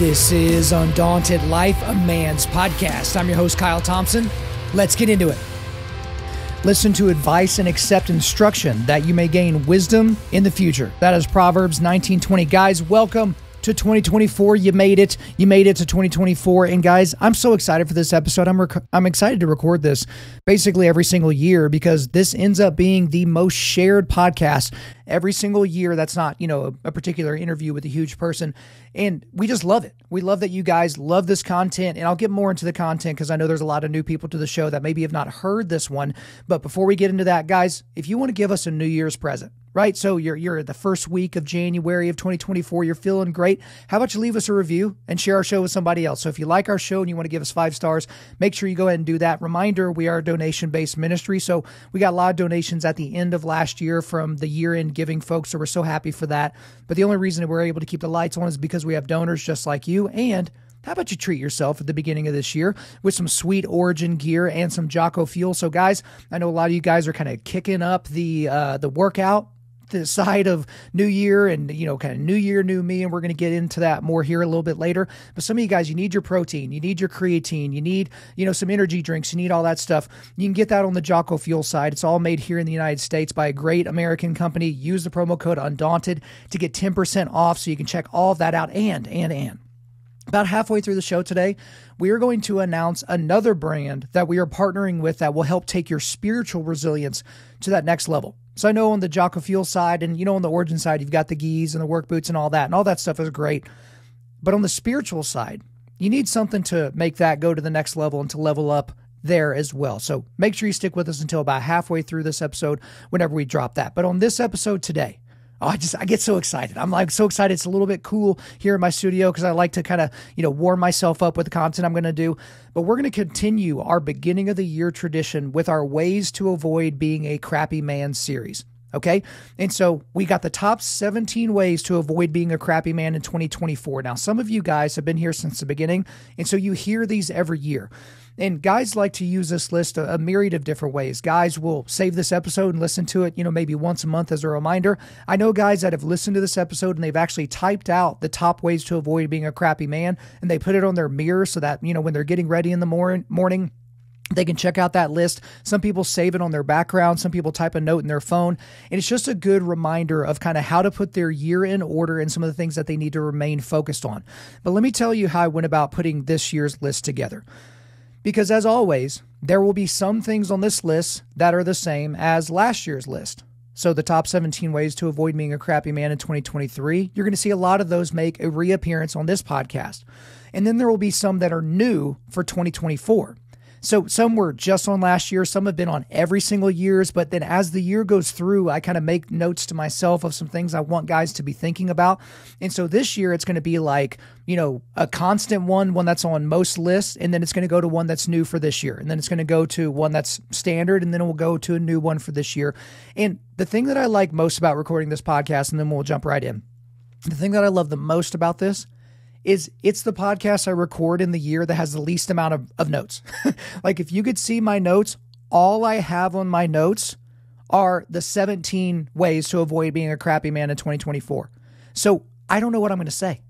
This is Undaunted Life, a Man's Podcast. I'm your host, Kyle Thompson. Let's get into it. Listen to advice and accept instruction that you may gain wisdom in the future. That is Proverbs 1920. Guys, welcome to 2024. You made it. You made it to 2024. And guys, I'm so excited for this episode. I'm rec- I'm excited to record this basically every single year because this ends up being the most shared podcast every single year. That's not, you know, a, a particular interview with a huge person. And we just love it. We love that you guys love this content. And I'll get more into the content because I know there's a lot of new people to the show that maybe have not heard this one. But before we get into that, guys, if you want to give us a New Year's present, right? So you're you're the first week of January of 2024. You're feeling great. How about you leave us a review and share our show with somebody else? So if you like our show and you want to give us five stars, make sure you go ahead and do that. Reminder: we are a donation based ministry, so we got a lot of donations at the end of last year from the year end giving folks. So we're so happy for that. But the only reason that we're able to keep the lights on is because we have donors just like you and how about you treat yourself at the beginning of this year with some sweet Origin gear and some Jocko Fuel? So, guys, I know a lot of you guys are kind of kicking up the uh, the workout the side of New Year and, you know, kind of New Year, New Me. And we're going to get into that more here a little bit later. But some of you guys, you need your protein, you need your creatine, you need, you know, some energy drinks, you need all that stuff. You can get that on the Jocko Fuel side. It's all made here in the United States by a great American company. Use the promo code Undaunted to get 10% off so you can check all of that out. And, and, and. About halfway through the show today, we are going to announce another brand that we are partnering with that will help take your spiritual resilience to that next level. So I know on the Jocko Fuel side and you know on the origin side, you've got the geese and the work boots and all that, and all that stuff is great. But on the spiritual side, you need something to make that go to the next level and to level up there as well. So make sure you stick with us until about halfway through this episode whenever we drop that. But on this episode today, Oh, I just I get so excited. I'm like so excited. It's a little bit cool here in my studio because I like to kind of you know warm myself up with the content I'm going to do. But we're going to continue our beginning of the year tradition with our ways to avoid being a crappy man series. Okay. And so we got the top 17 ways to avoid being a crappy man in 2024. Now, some of you guys have been here since the beginning. And so you hear these every year. And guys like to use this list a, a, myriad of different ways. Guys will save this episode and listen to it, you know, maybe once a month as a reminder. I know guys that have listened to this episode and they've actually typed out the top ways to avoid being a crappy man and they put it on their mirror so that, you know, when they're getting ready in the mor- morning, they can check out that list. Some people save it on their background. Some people type a note in their phone. And it's just a good reminder of kind of how to put their year in order and some of the things that they need to remain focused on. But let me tell you how I went about putting this year's list together. Because as always, there will be some things on this list that are the same as last year's list. So, the top 17 ways to avoid being a crappy man in 2023, you're going to see a lot of those make a reappearance on this podcast. And then there will be some that are new for 2024. So some were just on last year, some have been on every single years, but then as the year goes through, I kind of make notes to myself of some things I want guys to be thinking about. And so this year it's going to be like, you know, a constant one, one that's on most lists, and then it's going to go to one that's new for this year. And then it's going to go to one that's standard, and then we will go to a new one for this year. And the thing that I like most about recording this podcast, and then we'll jump right in. The thing that I love the most about this is it's the podcast I record in the year that has the least amount of, of notes. like if you could see my notes, all I have on my notes are the 17 ways to avoid being a crappy man in 2024. So I don't know what I'm going to say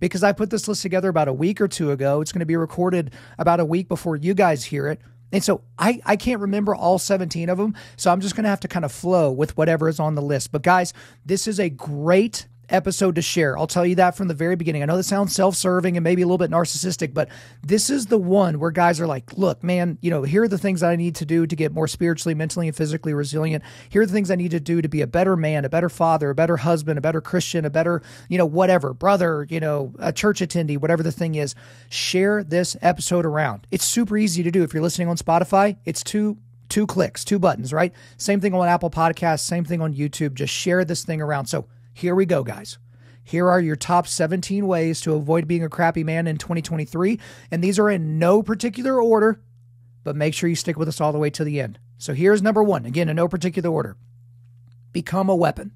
because I put this list together about a week or two ago. It's going to be recorded about a week before you guys hear it. And so I, I can't remember all 17 of them. So I'm just going to have to kind of flow with whatever is on the list. But guys, this is a great episode to share. I'll tell you that from the very beginning. I know this sounds self serving and maybe a little bit narcissistic, but this is the one where guys are like, look, man, you know, here are the things I need to do to get more spiritually, mentally, and physically resilient. Here are the things I need to do to be a better man, a better father, a better husband, a better Christian, a better, you know, whatever, brother, you know, a church attendee, whatever the thing is. Share this episode around. It's super easy to do. If you're listening on Spotify, it's two two clicks, two buttons, right? Same thing on Apple Podcasts, same thing on YouTube. Just share this thing around. So here we go, guys. Here are your top 17 ways to avoid being a crappy man in 2023. And these are in no particular order, but make sure you stick with us all the way to the end. So here's number one, again, in no particular order become a weapon.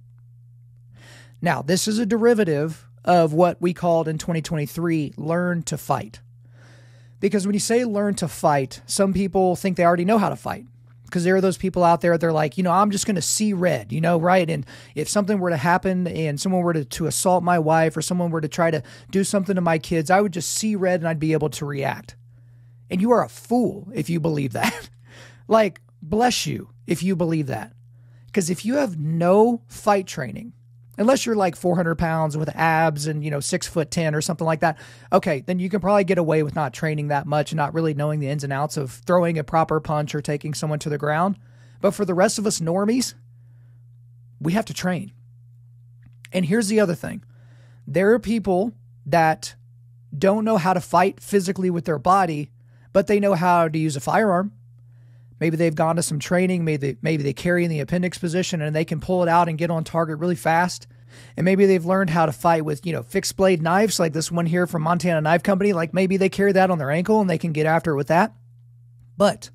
Now, this is a derivative of what we called in 2023 learn to fight. Because when you say learn to fight, some people think they already know how to fight because there are those people out there they're like you know i'm just going to see red you know right and if something were to happen and someone were to, to assault my wife or someone were to try to do something to my kids i would just see red and i'd be able to react and you are a fool if you believe that like bless you if you believe that because if you have no fight training unless you're like 400 pounds with abs and you know six foot ten or something like that okay then you can probably get away with not training that much and not really knowing the ins and outs of throwing a proper punch or taking someone to the ground but for the rest of us normies we have to train and here's the other thing there are people that don't know how to fight physically with their body but they know how to use a firearm Maybe they've gone to some training. Maybe they, maybe they carry in the appendix position and they can pull it out and get on target really fast. And maybe they've learned how to fight with, you know, fixed blade knives like this one here from Montana Knife Company. Like maybe they carry that on their ankle and they can get after it with that. But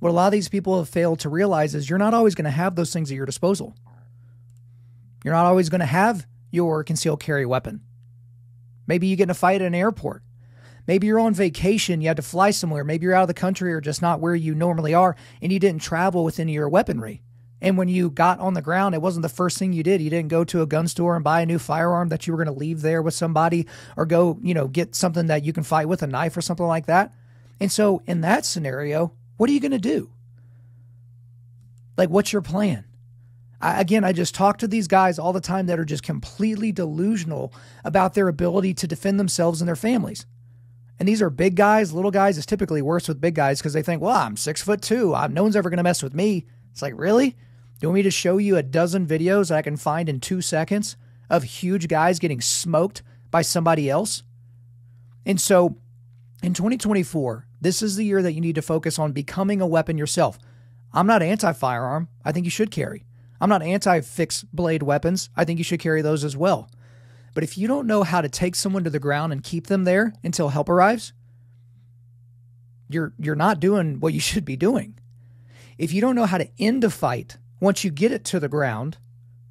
what a lot of these people have failed to realize is you're not always going to have those things at your disposal. You're not always going to have your concealed carry weapon. Maybe you get in a fight at an airport Maybe you're on vacation, you had to fly somewhere. Maybe you're out of the country or just not where you normally are, and you didn't travel with any of your weaponry. And when you got on the ground, it wasn't the first thing you did. You didn't go to a gun store and buy a new firearm that you were going to leave there with somebody or go, you know, get something that you can fight with a knife or something like that. And so, in that scenario, what are you going to do? Like, what's your plan? I, again, I just talk to these guys all the time that are just completely delusional about their ability to defend themselves and their families. And these are big guys. Little guys is typically worse with big guys because they think, well, I'm six foot 2 I'm, no one's ever going to mess with me. It's like, really? Do you want me to show you a dozen videos that I can find in two seconds of huge guys getting smoked by somebody else? And so in 2024, this is the year that you need to focus on becoming a weapon yourself. I'm not anti firearm. I think you should carry. I'm not anti fixed blade weapons. I think you should carry those as well. But if you don't know how to take someone to the ground and keep them there until help arrives, you're you're not doing what you should be doing. If you don't know how to end a fight once you get it to the ground,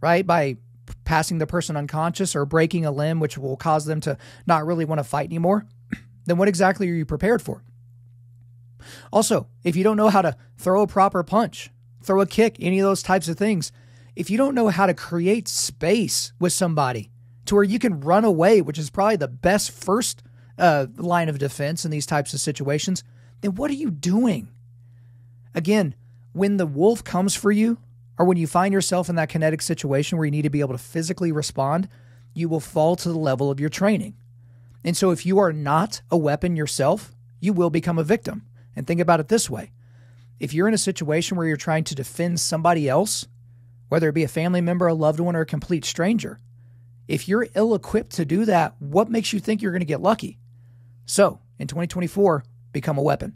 right? By passing the person unconscious or breaking a limb which will cause them to not really want to fight anymore, then what exactly are you prepared for? Also, if you don't know how to throw a proper punch, throw a kick, any of those types of things, if you don't know how to create space with somebody to where you can run away, which is probably the best first uh, line of defense in these types of situations, then what are you doing? Again, when the wolf comes for you, or when you find yourself in that kinetic situation where you need to be able to physically respond, you will fall to the level of your training. And so, if you are not a weapon yourself, you will become a victim. And think about it this way if you're in a situation where you're trying to defend somebody else, whether it be a family member, a loved one, or a complete stranger, if you're ill equipped to do that, what makes you think you're going to get lucky? So, in 2024, become a weapon.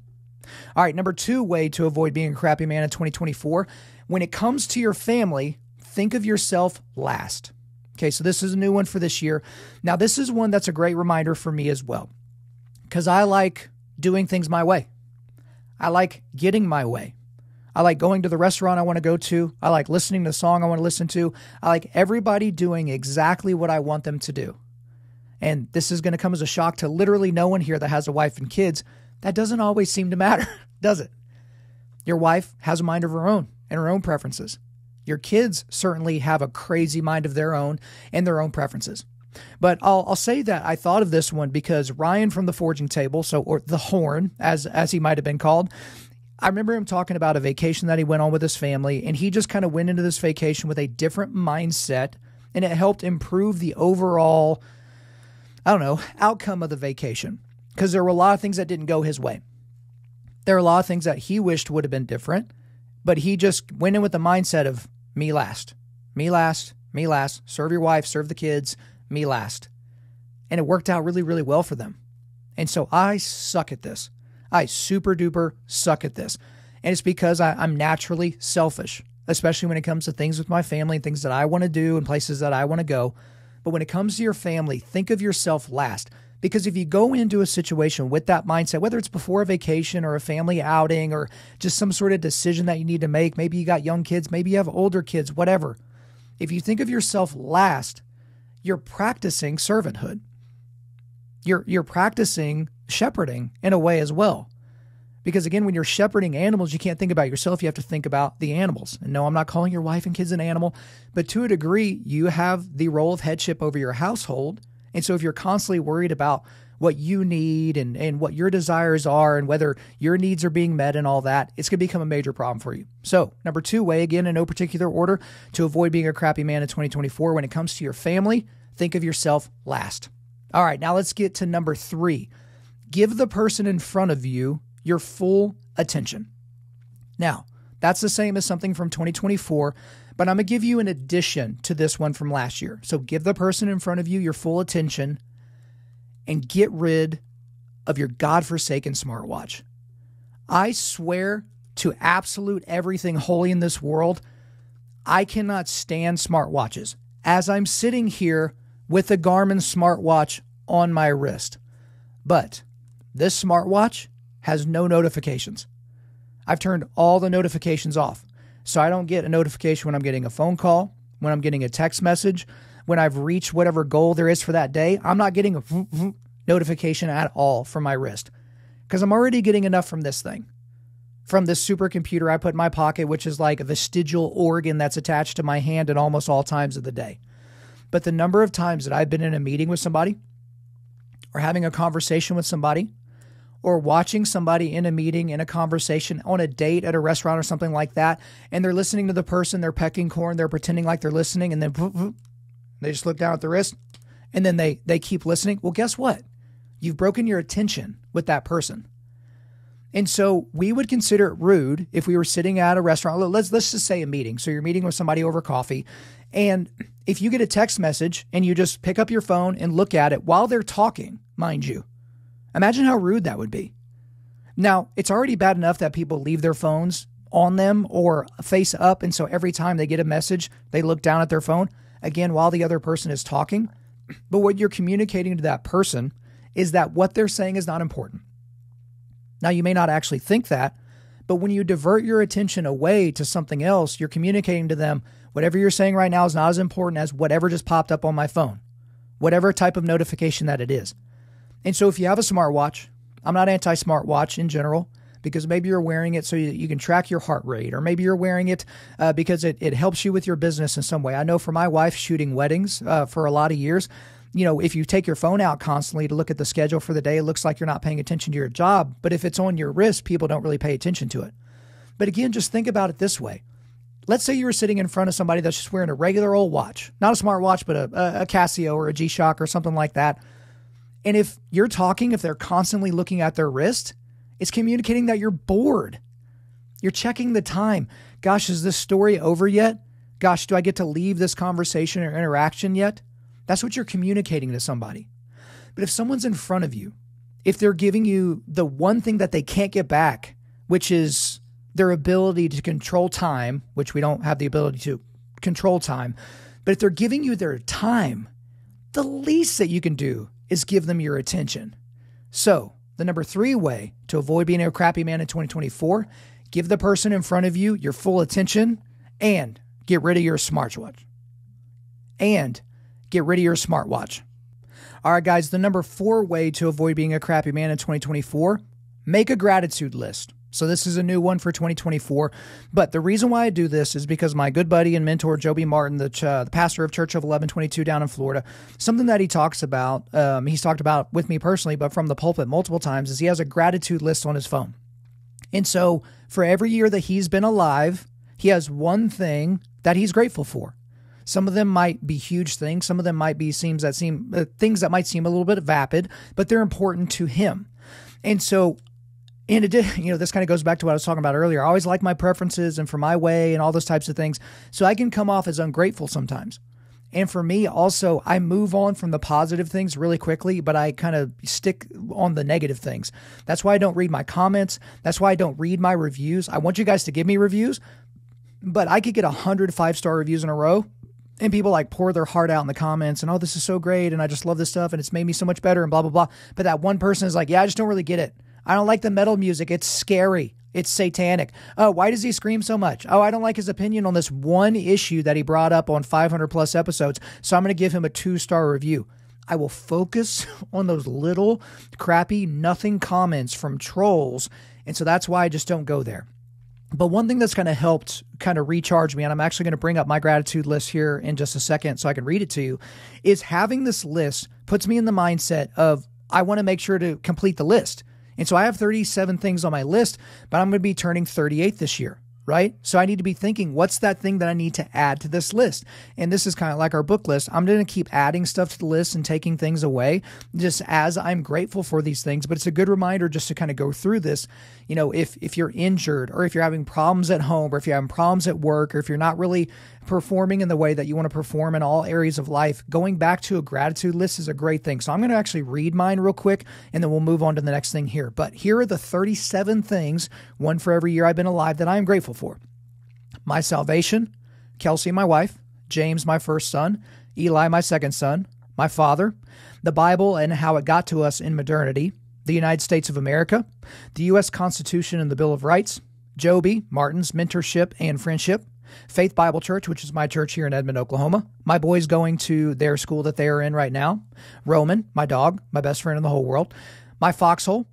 All right, number two way to avoid being a crappy man in 2024 when it comes to your family, think of yourself last. Okay, so this is a new one for this year. Now, this is one that's a great reminder for me as well, because I like doing things my way, I like getting my way. I like going to the restaurant I want to go to. I like listening to the song I want to listen to. I like everybody doing exactly what I want them to do. And this is going to come as a shock to literally no one here that has a wife and kids. That doesn't always seem to matter, does it? Your wife has a mind of her own and her own preferences. Your kids certainly have a crazy mind of their own and their own preferences. But I'll, I'll say that I thought of this one because Ryan from the forging table, so or the horn as as he might have been called, I remember him talking about a vacation that he went on with his family, and he just kind of went into this vacation with a different mindset, and it helped improve the overall, I don't know, outcome of the vacation because there were a lot of things that didn't go his way. There are a lot of things that he wished would have been different, but he just went in with the mindset of me last, me last, me last, serve your wife, serve the kids, me last. And it worked out really, really well for them. And so I suck at this. I super duper suck at this. And it's because I, am naturally selfish, especially when it comes to things with my family and things that I want to do and places that I want to go. But when it comes to your family, think of yourself last. Because if you go into a situation with that mindset, whether it's before a vacation or a family outing or just some sort of decision that you need to make, maybe you got young kids, maybe you have older kids, whatever. If you think of yourself last, you're practicing servanthood. You're, you're practicing shepherding in a way as well. Because again, when you're shepherding animals, you can't think about yourself. You have to think about the animals. And no, I'm not calling your wife and kids an animal, but to a degree, you have the role of headship over your household. And so if you're constantly worried about what you need and, and what your desires are and whether your needs are being met and all that, it's going to become a major problem for you. So, number two way, again, in no particular order, to avoid being a crappy man in 2024, when it comes to your family, think of yourself last. All right, now let's get to number three Give the person in front of you your full attention. Now, that's the same as something from 2024, but I'm going to give you an addition to this one from last year. So give the person in front of you your full attention and get rid of your godforsaken smartwatch. I swear to absolute everything holy in this world, I cannot stand smartwatches. As I'm sitting here with a Garmin smartwatch on my wrist, but this smartwatch has no notifications. I've turned all the notifications off. So I don't get a notification when I'm getting a phone call, when I'm getting a text message, when I've reached whatever goal there is for that day. I'm not getting a notification at all from my wrist because I'm already getting enough from this thing, from this supercomputer I put in my pocket, which is like a vestigial organ that's attached to my hand at almost all times of the day. But the number of times that I've been in a meeting with somebody or having a conversation with somebody or watching somebody in a meeting, in a conversation, on a date at a restaurant or something like that, and they're listening to the person, they're pecking corn, they're pretending like they're listening, and then they just look down at the wrist, and then they they keep listening. Well, guess what? You've broken your attention with that person. And so we would consider it rude if we were sitting at a restaurant. Let's let's just say a meeting. So you're meeting with somebody over coffee, and if you get a text message and you just pick up your phone and look at it while they're talking, mind you, Imagine how rude that would be. Now, it's already bad enough that people leave their phones on them or face up. And so every time they get a message, they look down at their phone again while the other person is talking. But what you're communicating to that person is that what they're saying is not important. Now, you may not actually think that, but when you divert your attention away to something else, you're communicating to them whatever you're saying right now is not as important as whatever just popped up on my phone, whatever type of notification that it is. And so if you have a smartwatch, I'm not anti smartwatch in general because maybe you're wearing it so you, you, can track your heart rate, or maybe you're wearing it uh, because it, it helps you with your business in some way. I know for my wife, shooting weddings uh, for a lot of years, you know, if you take your phone out constantly to look at the schedule for the day, it looks like you're not paying attention to your job. But if it's on your wrist, people don't really pay attention to it. But again, just think about it this way. Let's say you were sitting in front of somebody that's just wearing a regular old watch, not a smart watch, but a, a Casio or a G Shock or something like that and if you're talking, if they're constantly looking at their wrist, it's communicating that you're bored. You're checking the time. Gosh, is this story over yet? Gosh, do I get to leave this conversation or interaction yet? That's what you're communicating to somebody. But if someone's in front of you, if they're giving you the one thing that they can't get back, which is their ability to control time, which we don't have the ability to control time, but if they're giving you their time, the least that you can do is give them your attention. So, the number three way to avoid being a crappy man in 2024 give the person in front of you your full attention and get rid of your smartwatch. And get rid of your smartwatch. All right, guys, the number four way to avoid being a crappy man in 2024 make a gratitude list. So this is a new one for 2024. But the reason why I do this is because my good buddy and mentor Joby Martin, the, ch- uh, the pastor of Church of 1122 down in Florida, something that he talks about, um, he's talked about with me personally, but from the pulpit multiple times, is he has a gratitude list on his phone. And so for every year that he's been alive, he has one thing that he's grateful for. Some of them might be huge things. Some of them might be seems that seem uh, things that might seem a little bit vapid, but they're important to him. And so in addition, you know, this kind of goes back to what I was talking about earlier. I always like my preferences and for my way and all those types of things. So I can come off as ungrateful sometimes. And for me, also, I move on from the positive things really quickly, but I kind of stick on the negative things. That's why I don't read my comments. That's why I don't read my reviews. I want you guys to give me reviews, but I could get a hundred five star reviews in a row and people like pour their heart out in the comments and oh this is so great and i just love this stuff and it's made me so much better and blah blah blah but that one person is like yeah i just don't really get it I don't like the metal music. It's scary. It's satanic. Oh, why does he scream so much? Oh, I don't like his opinion on this one issue that he brought up on 500 plus episodes. So I'm going to give him a two star review. I will focus on those little crappy nothing comments from trolls. And so that's why I just don't go there. But one thing that's kind of helped kind of recharge me, and I'm actually going to bring up my gratitude list here in just a second so I can read it to you, is having this list puts me in the mindset of I want to make sure to complete the list. And so I have 37 things on my list, but I'm going to be turning 38 this year, right? So I need to be thinking, what's that thing that I need to add to this list? And this is kind of like our book list. I'm going to keep adding stuff to the list and taking things away just as I'm grateful for these things. But it's a good reminder just to kind of go through this. You know, if, if you're injured or if you're having problems at home or if you're having problems at work or if you're not really performing in the way that you want to perform in all areas of life, going back to a gratitude list is a great thing. So I'm going to actually read mine real quick and then we'll move on to the next thing here. But here are the 37 things, one for every year I've been alive, that I am grateful for my salvation, Kelsey, my wife, James, my first son, Eli, my second son, my father, the Bible and how it got to us in modernity, the United States of America, the U.S. Constitution and the Bill of Rights, Joby, Martin's mentorship and friendship, Faith Bible Church, which is my church here in Edmond, Oklahoma. My boy's going to their school that they are in right now. Roman, my dog, my best friend in the whole world. My foxhole,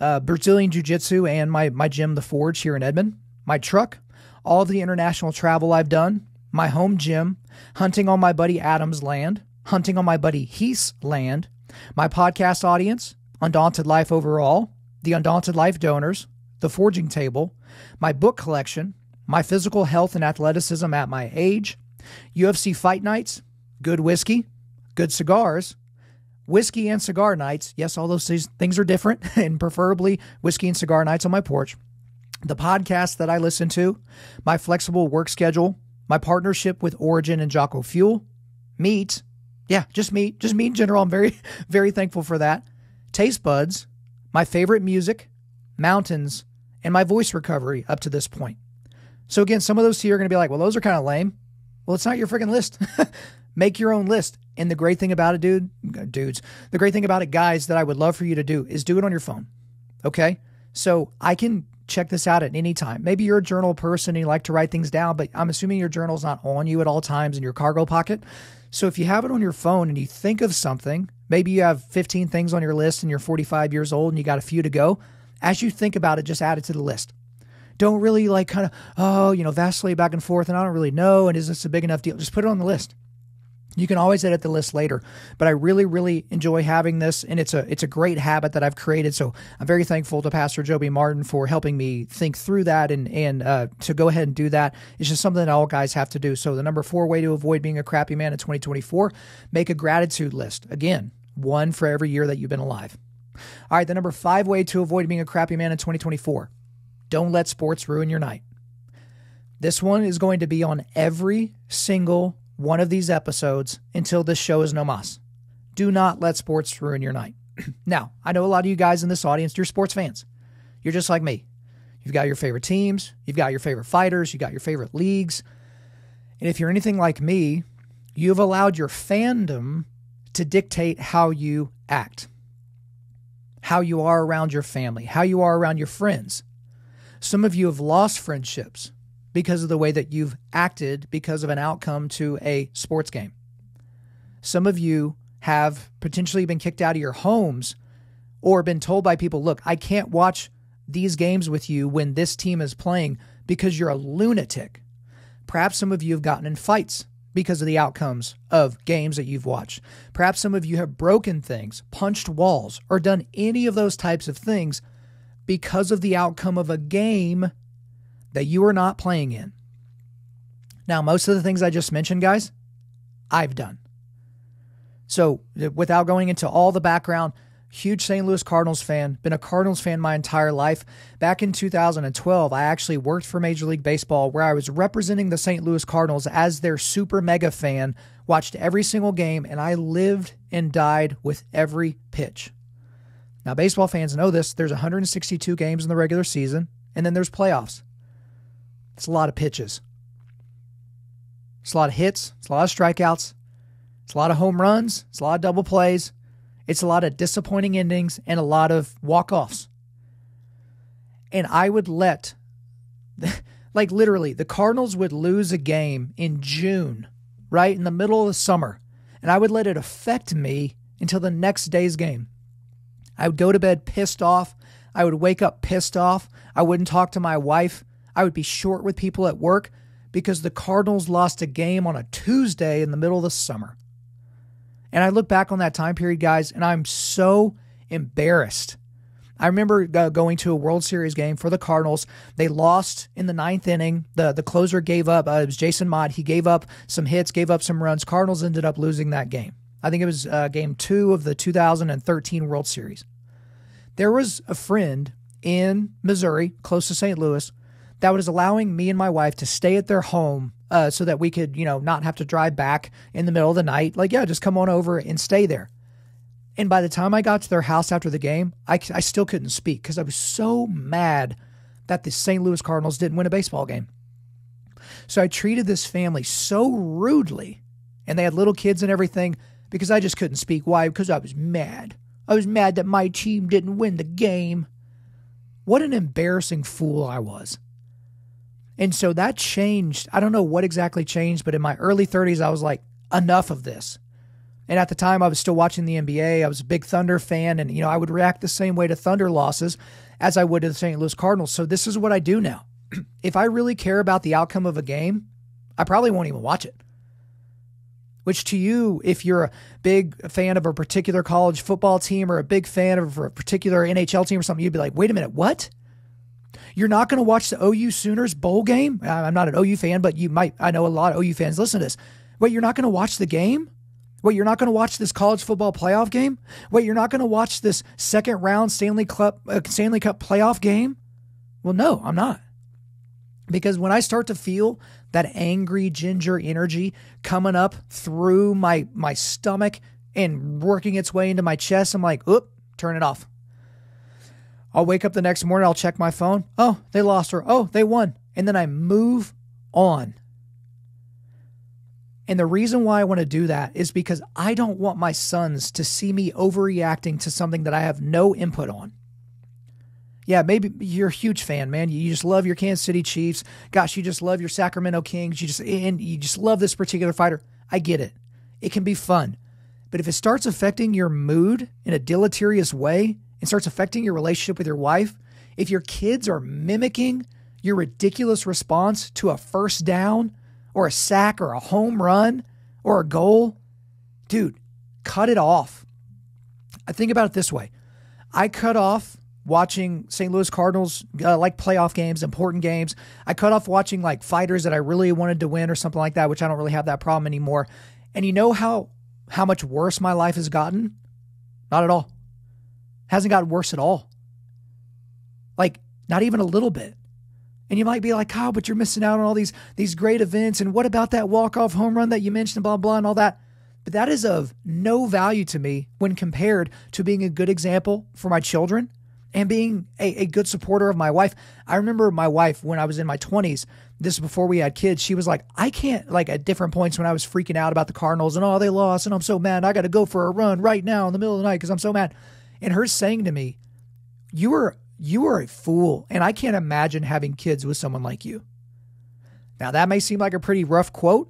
uh, Brazilian Jiu Jitsu, and my, my gym, The Forge, here in Edmond. My truck, all the international travel I've done, my home gym, hunting on my buddy Adam's land, hunting on my buddy Heath's land, my podcast audience, Undaunted Life overall, the Undaunted Life donors, the forging table, my book collection, my physical health and athleticism at my age, UFC fight nights, good whiskey, good cigars, whiskey and cigar nights. Yes, all those things are different, and preferably whiskey and cigar nights on my porch. The podcast that I listen to, my flexible work schedule, my partnership with Origin and Jocko Fuel, meat. Yeah, just meat, just meat in general. I'm very, very thankful for that. Taste buds, my favorite music, mountains, and my voice recovery up to this point. So again, some of those to you are going to be like, well, those are kind of lame. Well, it's not your freaking list. Make your own list. And the great thing about it, dude, dudes, the great thing about it, guys, that I would love for you to do is do it on your phone. Okay. So I can check this out at any time. Maybe you're a journal person and you like to write things down, but I'm assuming your journal's not on you at all times in your cargo pocket. So if you have it on your phone and you think of something, maybe you have 15 things on your list and you're 45 years old and you got a few to go. As you think about it, just add it to the list don't really like kind of, oh, you know, vacillate back and forth and I don't really know. And is this a big enough deal? Just put it on the list. You can always edit the list later, but I really, really enjoy having this, and it's a it's a great habit that I've created. So I'm very thankful to Pastor Joby Martin for helping me think through that and and uh, to go ahead and do that. It's just something that all guys have to do. So the number four way to avoid being a crappy man in 2024: make a gratitude list. Again, one for every year that you've been alive. All right, the number five way to avoid being a crappy man in 2024: don't let sports ruin your night. This one is going to be on every single one of these episodes until this show is no mas. Do not let sports ruin your night. now, I know a lot of you guys in this audience, you're sports fans. You're just like me. You've got your favorite teams, you've got your favorite fighters, you've got your favorite leagues. And if you're anything like me, you've allowed your fandom to dictate how you act, how you are around your family, how you are around your friends, some of you have lost friendships because of the way that you've acted because of an outcome to a sports game. Some of you have potentially been kicked out of your homes or been told by people, look, I can't watch these games with you when this team is playing because you're a lunatic. Perhaps some of you have gotten in fights because of the outcomes of games that you've watched. Perhaps some of you have broken things, punched walls, or done any of those types of things because of the outcome of a game that you are not playing in. Now, most of the things I just mentioned, guys, I've done. So, without going into all the background, huge St. Louis Cardinals fan, been a Cardinals fan my entire life. Back in 2012, I actually worked for Major League Baseball where I was representing the St. Louis Cardinals as their super mega fan, watched every single game, and I lived and died with every pitch. Now, baseball fans know this. There's 162 games in the regular season, and then there's playoffs. It's a lot of pitches. It's a lot of hits. It's a lot of strikeouts. It's a lot of home runs. It's a lot of double plays. It's a lot of disappointing endings and a lot of walk offs. And I would let, like literally, the Cardinals would lose a game in June, right? In the middle of the summer. And I would let it affect me until the next day's game. I would go to bed pissed off. I would wake up pissed off. I wouldn't talk to my wife. I would be short with people at work because the Cardinals lost a game on a Tuesday in the middle of the summer. And I look back on that time period, guys, and I'm so embarrassed. I remember uh, going to a World Series game for the Cardinals. They lost in the ninth inning. the The closer gave up. Uh, it was Jason Mott. He gave up some hits, gave up some runs. Cardinals ended up losing that game. I think it was uh, game two of the 2013 World Series. There was a friend in Missouri, close to St. Louis, that was allowing me and my wife to stay at their home uh, so that we could, you know, not have to drive back in the middle of the night. Like, yeah, just come on over and stay there. And by the time I got to their house after the game, I, I still couldn't speak because I was so mad that the St. Louis Cardinals didn't win a baseball game. So I treated this family so rudely, and they had little kids and everything because I just couldn't speak. Why? Because I was mad. I was mad that my team didn't win the game. What an embarrassing fool I was. And so that changed. I don't know what exactly changed, but in my early 30s, I was like, enough of this. And at the time, I was still watching the NBA. I was a big Thunder fan, and you know I would react the same way to Thunder losses as I would to the St. Louis Cardinals. So this is what I do now. if I really care about the outcome of a game, I probably won't even watch it which to you, if you're a big fan of a particular college football team or a big fan of a particular NHL team or something, you'd be like, wait a minute, what? You're not going to watch the OU Sooners bowl game? I'm not an OU fan, but you might. I know a lot of OU fans listen to this. Wait, you're not going to watch the game? Wait, you're not going to watch this college football playoff game? Wait, you're not going to watch this second round Stanley Cup uh, Stanley Cup playoff game? Well, no, I'm not. Because when I start to feel that angry ginger energy coming up through my my stomach and working its way into my chest. I'm like, oop, turn it off. I'll wake up the next morning, I'll check my phone. Oh, they lost her. Oh, they won. And then I move on. And the reason why I want to do that is because I don't want my sons to see me overreacting to something that I have no input on yeah, maybe you're a huge fan, man. You, just love your Kansas City Chiefs. Gosh, you just love your Sacramento Kings. You just and you just love this particular fighter. I get it. It can be fun. But if it starts affecting your mood in a deleterious way and starts affecting your relationship with your wife, if your kids are mimicking your ridiculous response to a first down or a sack or a home run or a goal, dude, cut it off. I think about it this way I cut off watching St. Louis Cardinals uh, like playoff games, important games. I cut off watching like fighters that I really wanted to win or something like that, which I don't really have that problem anymore. And you know how how much worse my life has gotten? Not at all. Hasn't gotten worse at all. Like not even a little bit. And you might be like, "Kyle, oh, but you're missing out on all these these great events and what about that walk-off home run that you mentioned blah blah and all that?" But that is of no value to me when compared to being a good example for my children and being a, a good supporter of my wife. I remember my wife when I was in my 20s, this before we had kids, she was like, I can't, like at different points when I was freaking out about the Cardinals and oh, they lost and I'm so mad. I got to go for a run right now in the middle of the night because I'm so mad. And her saying to me, You were, you were a fool. And I can't imagine having kids with someone like you. Now, that may seem like a pretty rough quote,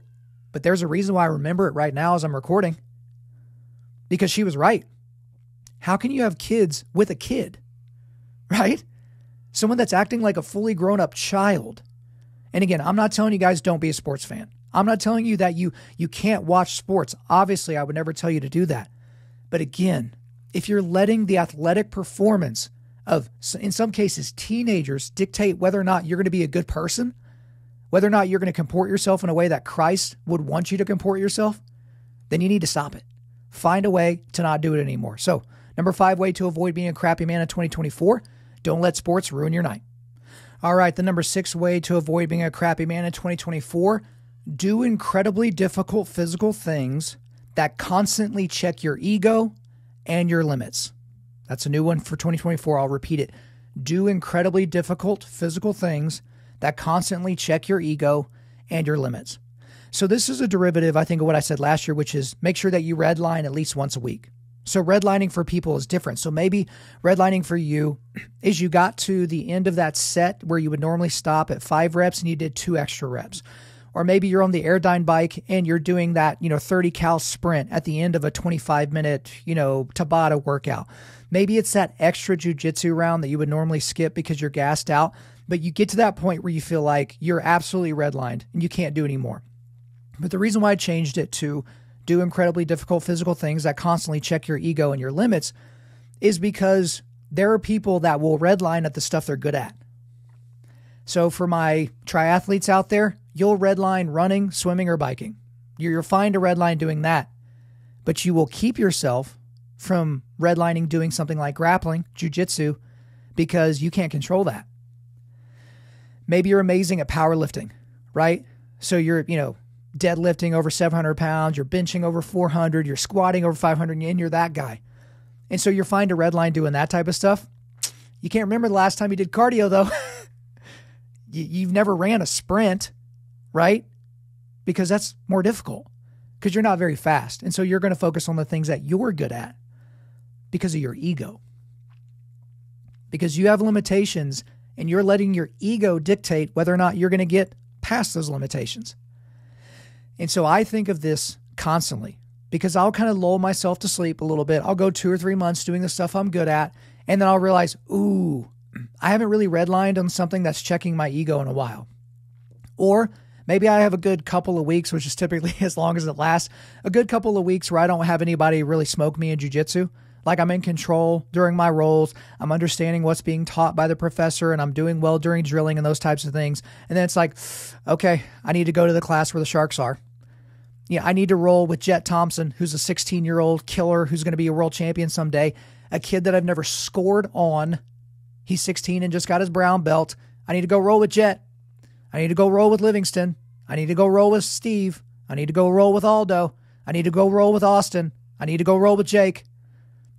but there's a reason why I remember it right now as I'm recording because she was right. How can you have kids with a kid? right? Someone that's acting like a fully grown up child. And again, I'm not telling you guys don't be a sports fan. I'm not telling you that you you can't watch sports. Obviously, I would never tell you to do that. But again, if you're letting the athletic performance of in some cases teenagers dictate whether or not you're going to be a good person, whether or not you're going to comport yourself in a way that Christ would want you to comport yourself, then you need to stop it. Find a way to not do it anymore. So, number 5 way to avoid being a crappy man in 2024 don't let sports ruin your night. All right, the number six way to avoid being a crappy man in 2024 do incredibly difficult physical things that constantly check your ego and your limits. That's a new one for 2024. I'll repeat it. Do incredibly difficult physical things that constantly check your ego and your limits. So, this is a derivative, I think, of what I said last year, which is make sure that you redline at least once a week. So, redlining for people is different. So, maybe redlining for you is you got to the end of that set where you would normally stop at five reps and you did two extra reps. Or maybe you're on the Airdyne bike and you're doing that, you know, 30 cal sprint at the end of a 25 minute, you know, Tabata workout. Maybe it's that extra jujitsu round that you would normally skip because you're gassed out, but you get to that point where you feel like you're absolutely redlined and you can't do anymore. But the reason why I changed it to do incredibly difficult physical things that constantly check your ego and your limits is because there are people that will redline at the stuff they're good at. So for my triathletes out there, you'll redline running, swimming, or biking. you will find a redline doing that, but you will keep yourself from redlining doing something like grappling, jujitsu, because you can't control that. Maybe you're amazing at powerlifting, right? So you're, you know, deadlifting over 700 pounds, you're benching over 400, you're squatting over 500, and you're that guy. And so you're fine to redline doing that type of stuff. You can't remember the last time you did cardio, though. you, have never ran a sprint, right? Because that's more difficult because you're not very fast. And so you're going to focus on the things that you're good at because of your ego. Because you have limitations and you're letting your ego dictate whether or not you're going to get past those limitations. And so I think of this constantly because I'll kind of lull myself to sleep a little bit. I'll go two or three months doing the stuff I'm good at, and then I'll realize, ooh, I haven't really redlined on something that's checking my ego in a while. Or maybe I have a good couple of weeks, which is typically as long as it lasts, a good couple of weeks where I don't have anybody really smoke me in jujitsu. Like I'm in control during my roles, I'm understanding what's being taught by the professor, and I'm doing well during drilling and those types of things. And then it's like, okay, I need to go to the class where the sharks are you know, I need to roll with Jet Thompson, who's a 16 year old killer who's going to be a world champion someday, a kid that I've never scored on. He's 16 and just got his brown belt. I need to go roll with Jet. I need to go roll with Livingston. I need to go roll with Steve. I need to go roll with Aldo. I need to go roll with Austin. I need to go roll with Jake.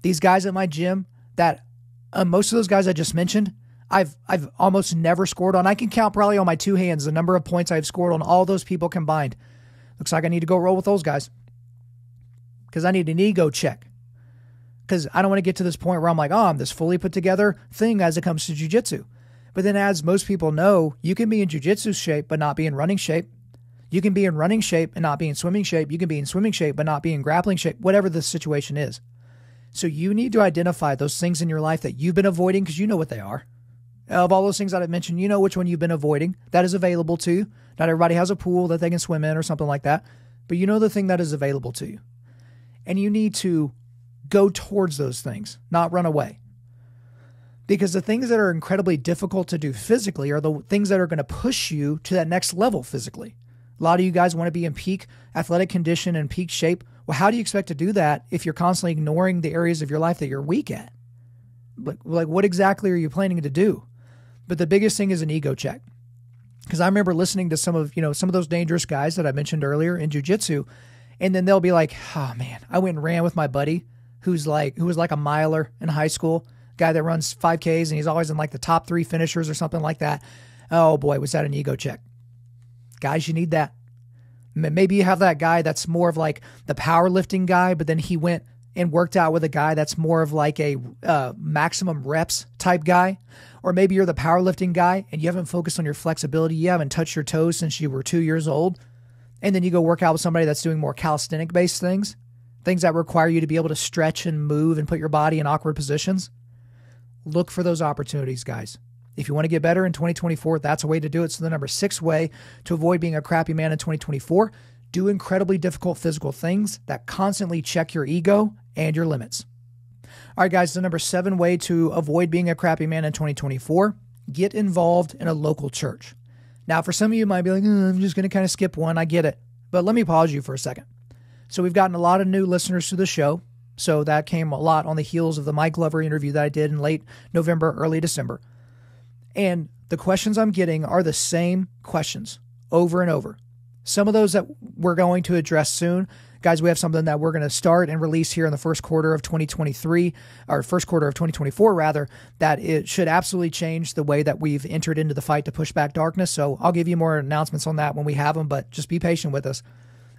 These guys at my gym that uh, most of those guys I just mentioned, I've I've almost never scored on. I can count probably on my two hands the number of points I've scored on all those people combined. Looks like I need to go roll with those guys because I need an ego check. Because I don't want to get to this point where I'm like, oh, I'm this fully put together thing as it comes to jujitsu. But then, as most people know, you can be in jujitsu shape but not be in running shape. You can be in running shape and not be in swimming shape. You can be in swimming shape but not be in grappling shape, whatever the situation is. So you need to identify those things in your life that you've been avoiding because you know what they are. Of all those things that I've mentioned, you know which one you've been avoiding. That is available to you. Not everybody has a pool that they can swim in or something like that, but you know the thing that is available to you. And you need to go towards those things, not run away. Because the things that are incredibly difficult to do physically are the things that are going to push you to that next level physically. A lot of you guys want to be in peak athletic condition and peak shape. Well, how do you expect to do that if you're constantly ignoring the areas of your life that you're weak at? Like, like what exactly are you planning to do? But the biggest thing is an ego check because I remember listening to some of you know some of those dangerous guys that I mentioned earlier in jujitsu, and then they'll be like, "Oh man, I went and ran with my buddy who's like who was like a miler in high school, guy that runs five Ks, and he's always in like the top three finishers or something like that." Oh boy, was that an ego check? Guys, you need that. Maybe you have that guy that's more of like the powerlifting guy, but then he went and worked out with a guy that's more of like a uh, maximum reps type guy or maybe you're the powerlifting guy and you haven't focused on your flexibility, you haven't touched your toes since you were two years old. And then you go work out with somebody that's doing more calisthenic based things, things that require you to be able to stretch and move and put your body in awkward positions. Look for those opportunities, guys. If you want to get better in 2024, that's a way to do it. So, the number six way to avoid being a crappy man in 2024 do incredibly difficult physical things that constantly check your ego and your limits. All right, guys, the number seven way to avoid being a crappy man in 2024 get involved in a local church. Now, for some of you might be like, I'm just going to kind of skip one. I get it. But let me pause you for a second. So, we've gotten a lot of new listeners to the show. So, that came a lot on the heels of the Mike Glover interview that I did in late November, early December. And the questions I'm getting are the same questions over and over. Some of those that we're going to address soon. Guys, we have something that we're going to start and release here in the first quarter of 2023, or first quarter of 2024, rather, that it should absolutely change the way that we've entered into the fight to push back darkness. So I'll give you more announcements on that when we have them, but just be patient with us.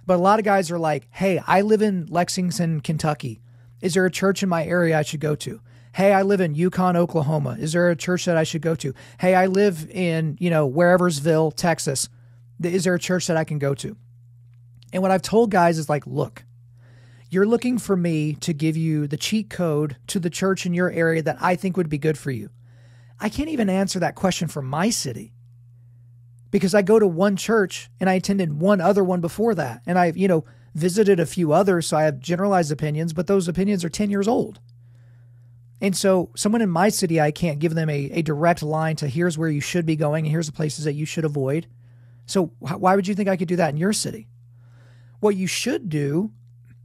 But a lot of guys are like, hey, I live in Lexington, Kentucky. Is there a church in my area I should go to? Hey, I live in Yukon, Oklahoma. Is there a church that I should go to? Hey, I live in, you know, whereversville, Texas. Is there a church that I can go to? And what I've told guys is like, look, you're looking for me to give you the cheat code to the church in your area that I think would be good for you. I can't even answer that question for my city because I go to one church and I attended one other one before that. And I've, you know, visited a few others. So I have generalized opinions, but those opinions are 10 years old. And so someone in my city, I can't give them a, a direct line to here's where you should be going and here's the places that you should avoid. So why would you think I could do that in your city? What you should do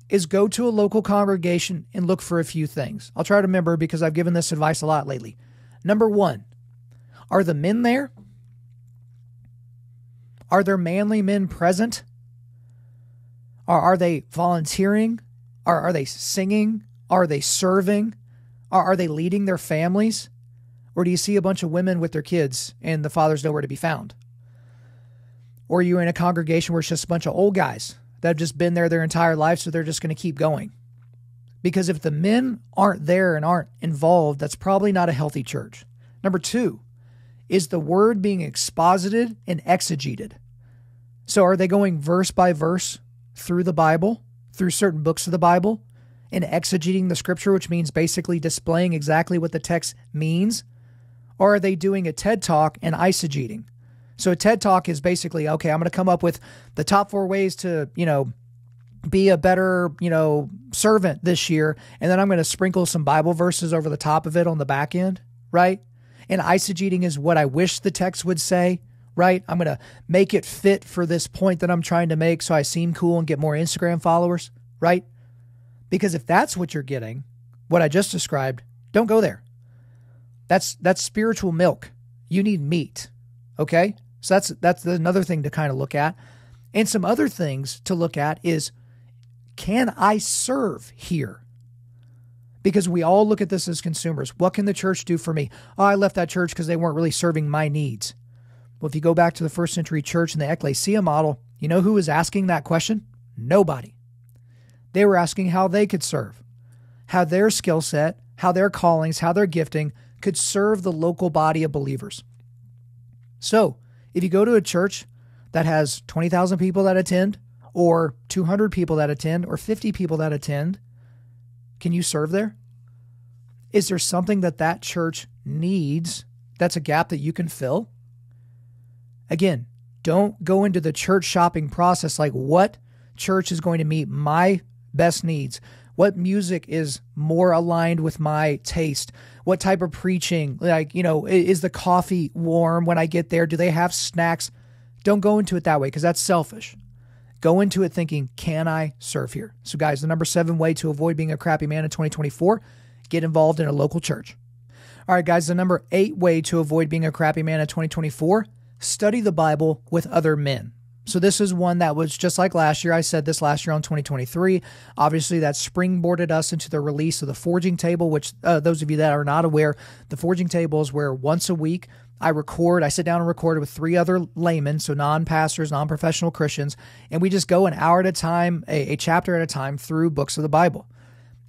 is go to a local congregation and look for a few things. I'll try to remember because I've given this advice a lot lately. Number one, are the men there? Are there manly men present? Are, are they volunteering? Are, are they singing? Are they serving? Are, are they leading their families? Or do you see a bunch of women with their kids and the father's nowhere to be found? or you're in a congregation where it's just a bunch of old guys that have just been there their entire life, so they're just going to keep going. Because if the men aren't there and aren't involved, that's probably not a healthy church. Number two, is the word being exposited and exegeted? So are they going verse by verse through the Bible, through certain books of the Bible, and exegeting the scripture, which means basically displaying exactly what the text means? Or are they doing a TED talk and eisegeting? So a TED Talk is basically okay. I'm going to come up with the top four ways to you know be a better you know servant this year, and then I'm going to sprinkle some Bible verses over the top of it on the back end, right? And eisegeting is what I wish the text would say right? I'm going to make it fit for this point that I'm trying to make so I seem cool and get more Instagram followers, right? Because if that's what you're getting, what I just described, don't go there. That's that's spiritual milk. You need meat. Okay? So that's that's another thing to kind of look at. And some other things to look at is can I serve here? Because we all look at this as consumers. What can the church do for me? Oh, I left that church because they weren't really serving my needs. Well, if you go back to the first century church and the ecclesia model, you know who was asking that question? Nobody. They were asking how they could serve, how their skill set, how their callings, how their gifting could serve the local body of believers. So, if you go to a church that has 20,000 people that attend, or 200 people that attend, or 50 people that attend, can you serve there? Is there something that that church needs that's a gap that you can fill? Again, don't go into the church shopping process like what church is going to meet my best needs what music is more aligned with my taste what type of preaching like you know is the coffee warm when i get there do they have snacks don't go into it that way because that's selfish go into it thinking can i serve here so guys the number seven way to avoid being a crappy man in 2024 get involved in a local church all right guys the number eight way to avoid being a crappy man in 2024 study the bible with other men so this is one that was just like last year. I said this last year on 2023. Obviously, that springboarded us into the release of the forging table. Which uh, those of you that are not aware, the forging table is where once a week I record. I sit down and record with three other laymen, so non-pastors, non-professional Christians, and we just go an hour at a time, a, a chapter at a time through books of the Bible.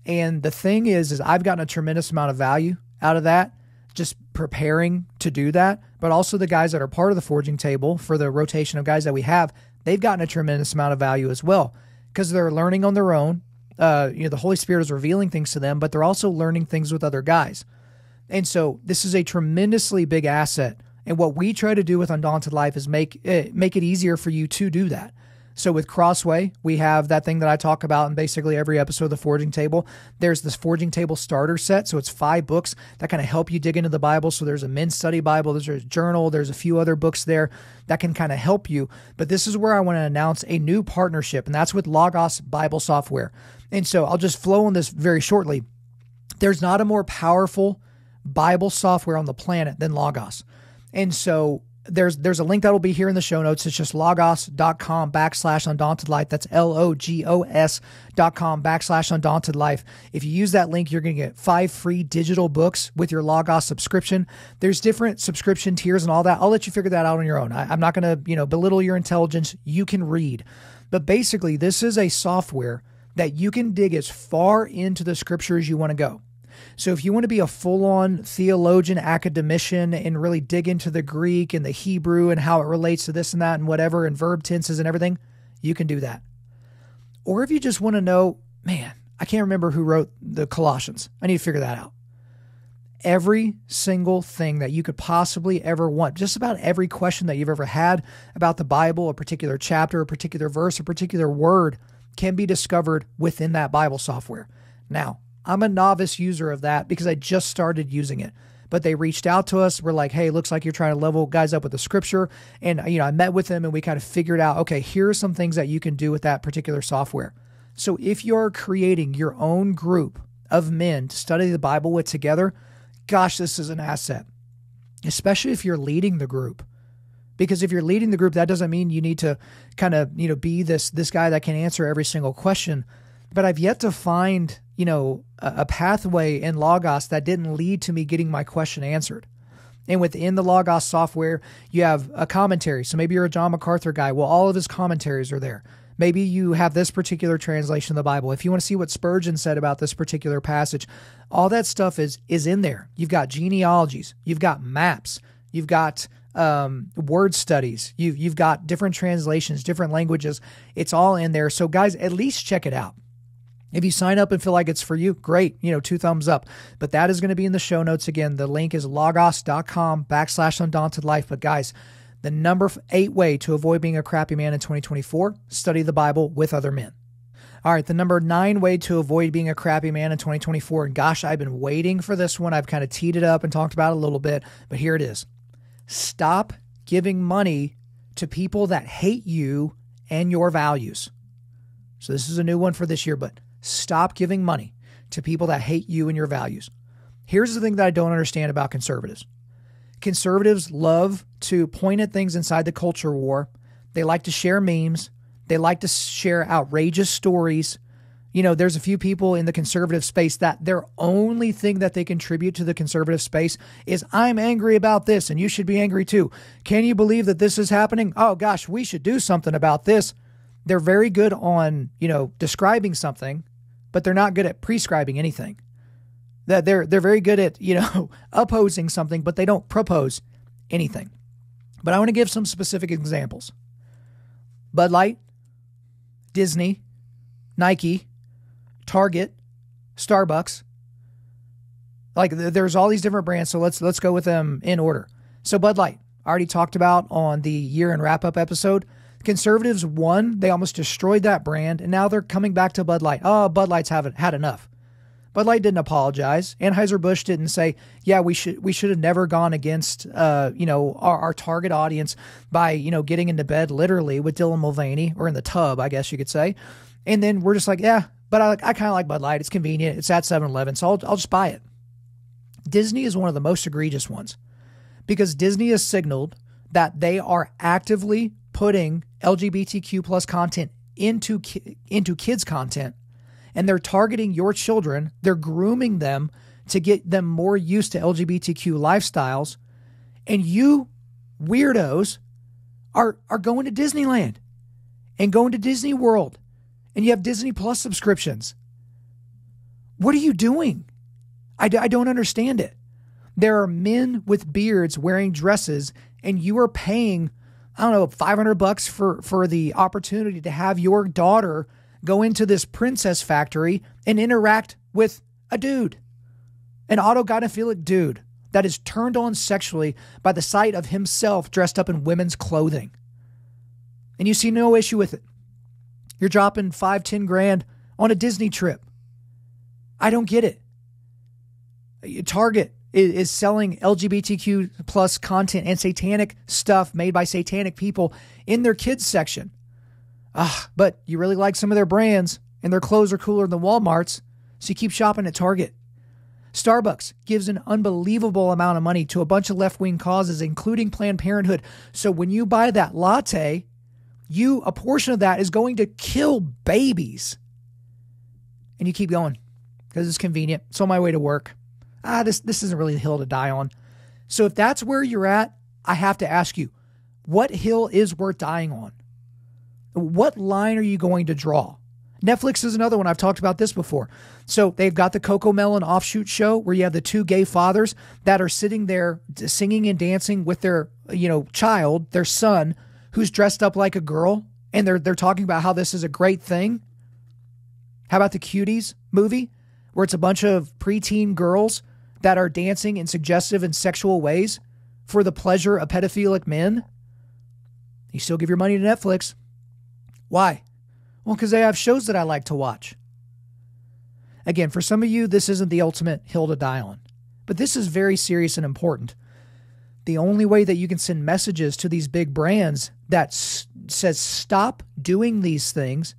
And the thing is, is I've gotten a tremendous amount of value out of that just preparing to do that, but also the guys that are part of the forging table for the rotation of guys that we have, they've gotten a tremendous amount of value as well because they're learning on their own. Uh, you know, the Holy Spirit is revealing things to them, but they're also learning things with other guys. And so this is a tremendously big asset. And what we try to do with Undaunted Life is make it, eh, make it easier for you to do that. So with Crossway, we have that thing that I talk about in basically every episode of the Forging Table. There's this Forging Table starter set, so it's five books that kind of help you dig into the Bible. So there's a men's study Bible, there's a journal, there's a few other books there that can kind of help you. But this is where I want to announce a new partnership, and that's with Logos Bible Software. And so I'll just flow on this very shortly. There's not a more powerful Bible software on the planet than Logos. And so there's there's a link that will be here in the show notes. It's just logos.com backslash undaunted life. That's L O G O S dot com backslash undaunted life. If you use that link, you're going to get five free digital books with your Logos subscription. There's different subscription tiers and all that. I'll let you figure that out on your own. I, I'm not going to you know belittle your intelligence. You can read, but basically, this is a software that you can dig as far into the scripture as you want to go. So if you want to be a full on theologian, academician, and really dig into the Greek and the Hebrew and how it relates to this and that and whatever and verb tenses and everything, you can do that. Or if you just want to know, man, I can't remember who wrote the Colossians. I need to figure that out. Every single thing that you could possibly ever want, just about every question that you've ever had about the Bible, a particular chapter, a particular verse, a particular word, can be discovered within that Bible software. Now, I'm a novice user of that because I just started using it. But they reached out to us. We're like, hey, looks like you're trying to level guys up with the scripture. And, you know, I met with them and we kind of figured out, okay, here are some things that you can do with that particular software. So if you're creating your own group of men to study the Bible with together, gosh, this is an asset, especially if you're leading the group because if you're leading the group that doesn't mean you need to kind of you know be this this guy that can answer every single question but i've yet to find you know, a, a pathway in Logos that didn't lead to me getting my question answered. And within the Logos software, you have a commentary. So maybe you're a John MacArthur guy. Well, all of his commentaries are there. Maybe you have this particular translation of the Bible. If you want to see what Spurgeon said about this particular passage, all that stuff is is in there. You've got genealogies, you've got maps, you've got um, word studies, you've you've got different translations, different languages. It's all in there. So guys, at least check it out. If you sign up and feel like it's for you, great, you know, two thumbs up. But that is going to be in the show notes again. The link is logos.com backslash undaunted life. But guys, the number eight way to avoid being a crappy man in 2024 study the Bible with other men. All right, the number nine way to avoid being a crappy man in 2024. And gosh, I've been waiting for this one. I've kind of teed it up and talked about it a little bit, but here it is stop giving money to people that hate you and your values. So, this is a new one for this year, but Stop giving money to people that hate you and your values. Here's the thing that I don't understand about conservatives conservatives love to point at things inside the culture war, they like to share memes, they like to share outrageous stories. You know, there's a few people in the conservative space that their only thing that they contribute to the conservative space is, I'm angry about this and you should be angry too. Can you believe that this is happening? Oh gosh, we should do something about this. They're very good on, you know, describing something but they're not good at prescribing anything. That they're they're very good at, you know, opposing something, but they don't propose anything. But I want to give some specific examples. Bud Light, Disney, Nike, Target, Starbucks. Like there's all these different brands, so let's let's go with them in order. So Bud Light, I already talked about on the year and wrap up episode. Conservatives won. They almost destroyed that brand, and now they're coming back to Bud Light. Oh, Bud Light's haven't had enough. Bud Light didn't apologize. Anheuser-Busch didn't say, "Yeah, we should we should have never gone against uh, you know our, our target audience by you know getting into bed literally with Dylan Mulvaney or in the tub, I guess you could say." And then we're just like, "Yeah, but I, I kind of like Bud Light. It's convenient. It's at 7-Eleven, so I'll, I'll just buy it." Disney is one of the most egregious ones because Disney has signaled that they are actively putting LGBTQ plus content into ki- into kids content and they're targeting your children, they're grooming them to get them more used to LGBTQ lifestyles and you weirdos are are going to Disneyland and going to Disney World and you have Disney Plus subscriptions. What are you doing? I d- I don't understand it. There are men with beards wearing dresses, and you are paying I don't know, 500 bucks for, for the opportunity to have your daughter go into this princess factory and interact with a dude, an autogynephilic dude that is turned on sexually by the sight of himself dressed up in women's clothing. And you see no issue with it. You're dropping five, ten grand on a Disney trip. I don't get it. Uh, Target, is, is selling LGBTQ plus content and satanic stuff made by satanic people in their kids section. Ah, but you really like some of their brands and their clothes are cooler than Walmart's, so you keep shopping at Target. Starbucks gives an unbelievable amount of money to a bunch of left wing causes, including Planned Parenthood. So when you buy that latte, you, a portion of that is going to kill babies. And you keep going because it's convenient. It's on my way to work ah, this this isn't really the hill to die on. So if that's where you're at, I have to ask you, what hill is worth dying on? What line are you going to draw? Netflix is another one. I've talked about this before. So they've got the Coco Melon offshoot show where you have the two gay fathers that are sitting there singing and dancing with their, you know, child, their son, who's dressed up like a girl, and they're they're talking about how this is a great thing. How about the Cuties movie where it's a bunch of preteen girls that are dancing in suggestive and sexual ways for the pleasure of pedophilic men, you still give your money to Netflix. Why? Well, because they have shows that I like to watch. Again, for some of you, this isn't the ultimate hill to die on, but this is very serious and important. The only way that you can send messages to these big brands that s- says stop doing these things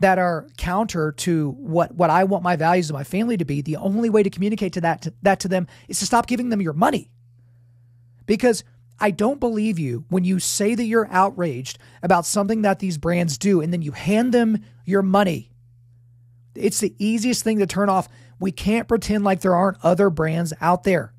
that are counter to what what I want my values and my family to be, the only way to communicate to that to, that to them is to stop giving them your money. Because I don't believe you when you say that you're outraged about something that these brands do and then you hand them your money. It's the easiest thing to turn off. We can't pretend like there aren't other brands out there.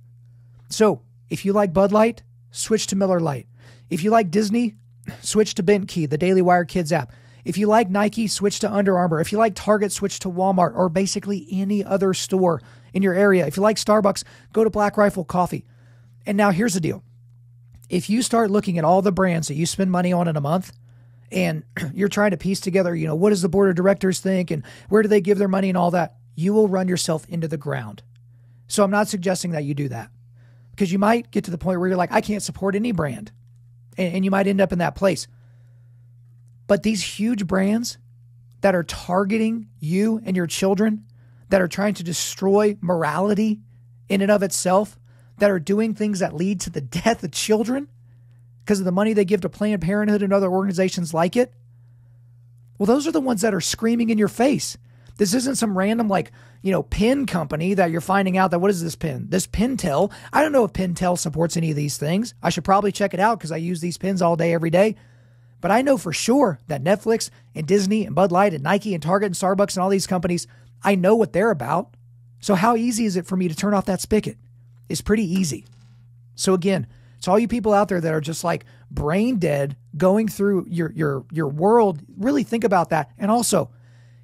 So, if you like Bud Light, switch to Miller Light. If you like Disney, switch to Bentkey, the Daily Wire Kids app. If you like Nike, switch to Under Armour. If you like Target, switch to Walmart or basically any other store in your area. If you like Starbucks, go to Black Rifle Coffee. And now here's the deal if you start looking at all the brands that you spend money on in a month, and you're trying to piece together, you know, what does the board of directors think and where do they give their money and all that, you will run yourself into the ground. So I'm not suggesting that you do that because you might get to the point where you're like, I can't support any brand. And, and you might end up in that place. But these huge brands that are targeting you and your children, that are trying to destroy morality in and of itself, that are doing things that lead to the death of children because of the money they give to Planned Parenthood and other organizations like it. Well, those are the ones that are screaming in your face. This isn't some random, like, you know, pin company that you're finding out that what is this pin? This Pentel. I don't know if Pentel supports any of these things. I should probably check it out because I use these pins all day, every day. But I know for sure that Netflix and Disney and Bud Light and Nike and Target and Starbucks and all these companies, I know what they're about. So, how easy is it for me to turn off that spigot? It's pretty easy. So, again, to all you people out there that are just like brain dead going through your, your, your world, really think about that. And also,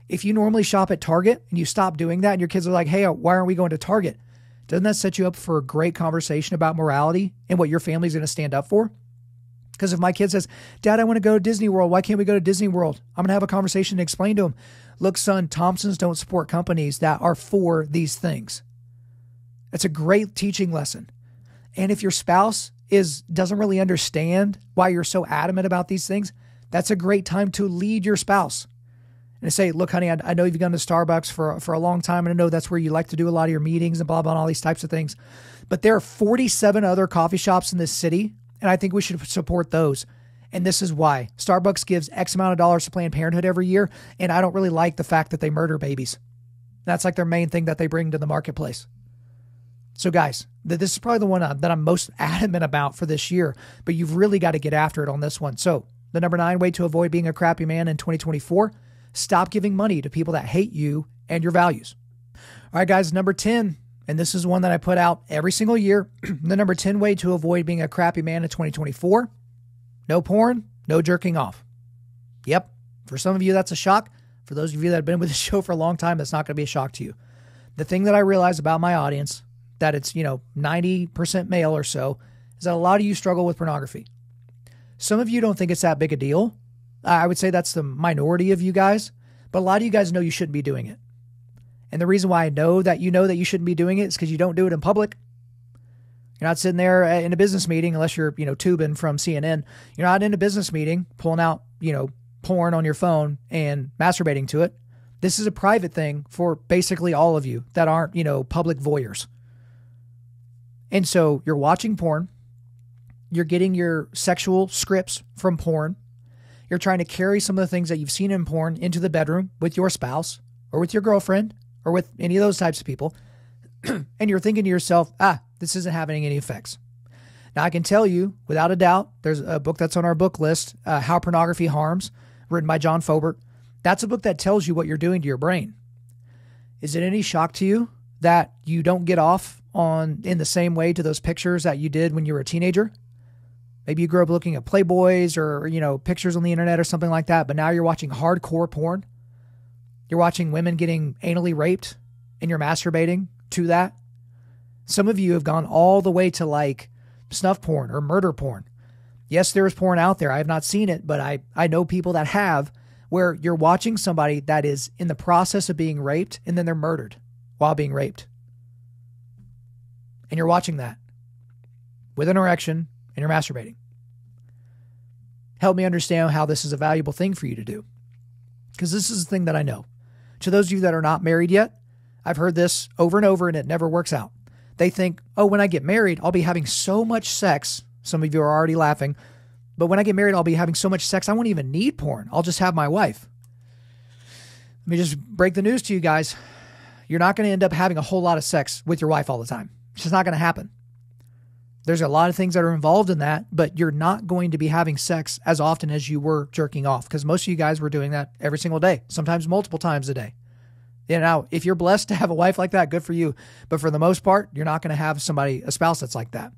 if you normally shop at Target and you stop doing that and your kids are like, hey, uh, why aren't we going to Target? Doesn't that set you up for a great conversation about morality and what your family's going to stand up for? Because if my kid says, Dad, I want to go to Disney World, why can't we go to Disney World? I'm going to have a conversation and explain to him, look, son, Thompson's don't support companies that are for these things. That's a great teaching lesson. And if your spouse is doesn't really understand why you're so adamant about these things, that's a great time to lead your spouse and say, look, honey, I, I know you've gone to Starbucks for, for a long time, and I know that's where you like to do a lot of your meetings and blah, blah, and all these types of things. But there are 47 other coffee shops in this city and I think we should support those. And this is why Starbucks gives X amount of dollars to Planned Parenthood every year. And I don't really like the fact that they murder babies. That's like their main thing that they bring to the marketplace. So, guys, this is probably the one uh, that I'm most adamant about for this year, but you've really got to get after it on this one. So, the number nine way to avoid being a crappy man in 2024 stop giving money to people that hate you and your values. All right, guys, number 10, and this is one that I put out every single year. the number 10 way to avoid being a crappy man in 2024 no porn, no jerking off. Yep. For some of you, that's a shock. For those of you that have been with the show for a long time, that's not going to be a shock to you. The thing that I realize about my audience, that it's, you know, 90% male or so, is that a lot of you struggle with pornography. Some of you don't think it's that big a deal. I would say that's the minority of you guys, but a lot of you guys know you shouldn't be doing it. And the reason why I know that you know that you shouldn't be doing it is because you don't do it in public. You're not sitting there uh, in a business meeting unless you're, you know, tubing from CNN. You're not in a business meeting pulling out, you know, porn on your phone and masturbating to it. This is a private thing for basically all of you that aren't, you know, public voyeurs. And so you're watching porn, you're getting your sexual scripts from porn, you're trying to carry some of the things that you've seen in porn into the bedroom with your spouse or with your girlfriend or with any of those types of people, and you're thinking to yourself, ah, this isn't having any effects. Now, I can tell you without a doubt, there's a book that's on our book list, uh, How Pornography Harms, written by John Fobert. That's a book that tells you what you're doing to your brain. Is it any shock to you that you don't get off on in the same way to those pictures that you did when you were a teenager? Maybe you grew up looking at Playboys or, you know, pictures on the internet or something like that, but now you're watching hardcore porn. You're watching women getting anally raped and you're masturbating to that. Some of you have gone all the way to like snuff porn or murder porn. Yes, there is porn out there. I have not seen it, but I, I know people that have where you're watching somebody that is in the process of being raped and then they're murdered while being raped. And you're watching that with an erection and you're masturbating. Help me understand how this is a valuable thing for you to do. Because this is the thing that I know. To those of you that are not married yet, I've heard this over and over and it never works out. They think, oh, when I get married, I'll be having so much sex. Some of you are already laughing, but when I get married, I'll be having so much sex, I won't even need porn. I'll just have my wife. Let me just break the news to you guys. You're not going to end up having a whole lot of sex with your wife all the time. It's just not going to happen. There's a lot of things that are involved in that, but you're not going to be having sex as often as you were jerking off because most of you guys were doing that every single day, sometimes multiple times a day. You know, if you're blessed to have a wife like that, good for you. But for the most part, you're not going to have somebody, a spouse that's like that.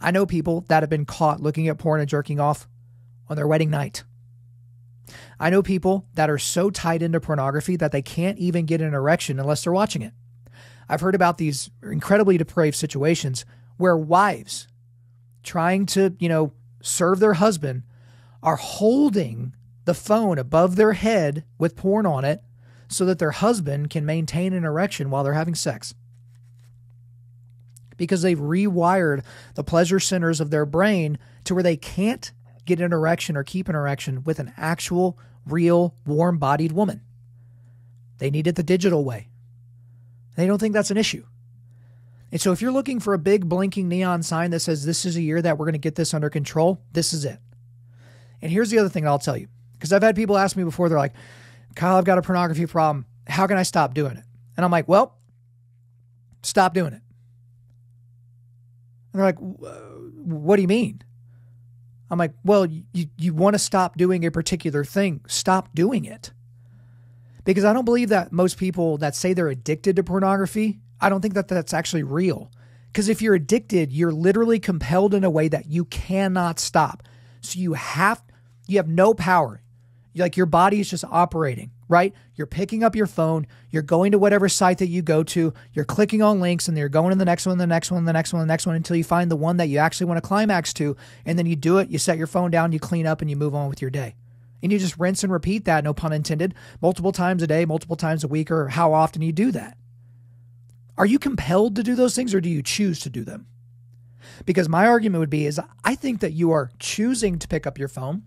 I know people that have been caught looking at porn and jerking off on their wedding night. I know people that are so tied into pornography that they can't even get an erection unless they're watching it. I've heard about these incredibly depraved situations where wives trying to, you know, serve their husband are holding the phone above their head with porn on it so that their husband can maintain an erection while they're having sex. Because they've rewired the pleasure centers of their brain to where they can't get an erection or keep an erection with an actual, real, warm bodied woman. They need it the digital way. They don't think that's an issue. And so if you're looking for a big blinking neon sign that says this is a year that we're going to get this under control, this is it. And here's the other thing I'll tell you because I've had people ask me before, they're like, Kyle, I've got a pornography problem. How can I stop doing it? And I'm like, well, stop doing it. And they're like, uh, what do you mean? I'm like, well, you, you want to stop doing a particular thing, stop doing it. Because I don't believe that most people that say they're addicted to pornography I don't think that that's actually real. Because if you're addicted, you're literally compelled in a way that you cannot stop. So you have you have no power. You're like your body is just operating, right? You're picking up your phone, you're going to whatever site that you go to, you're clicking on links, and you're going to the next one, the next one, the next one, the next one until you find the one that you actually want to climax to, and then you do it, you set your phone down, you clean up, and you move on with your day. And you just rinse and repeat that, no pun intended, multiple times a day, multiple times a week, or how often you do that. Are you compelled to do those things or do you choose to do them? Because my argument would be is I think that you are choosing to pick up your phone,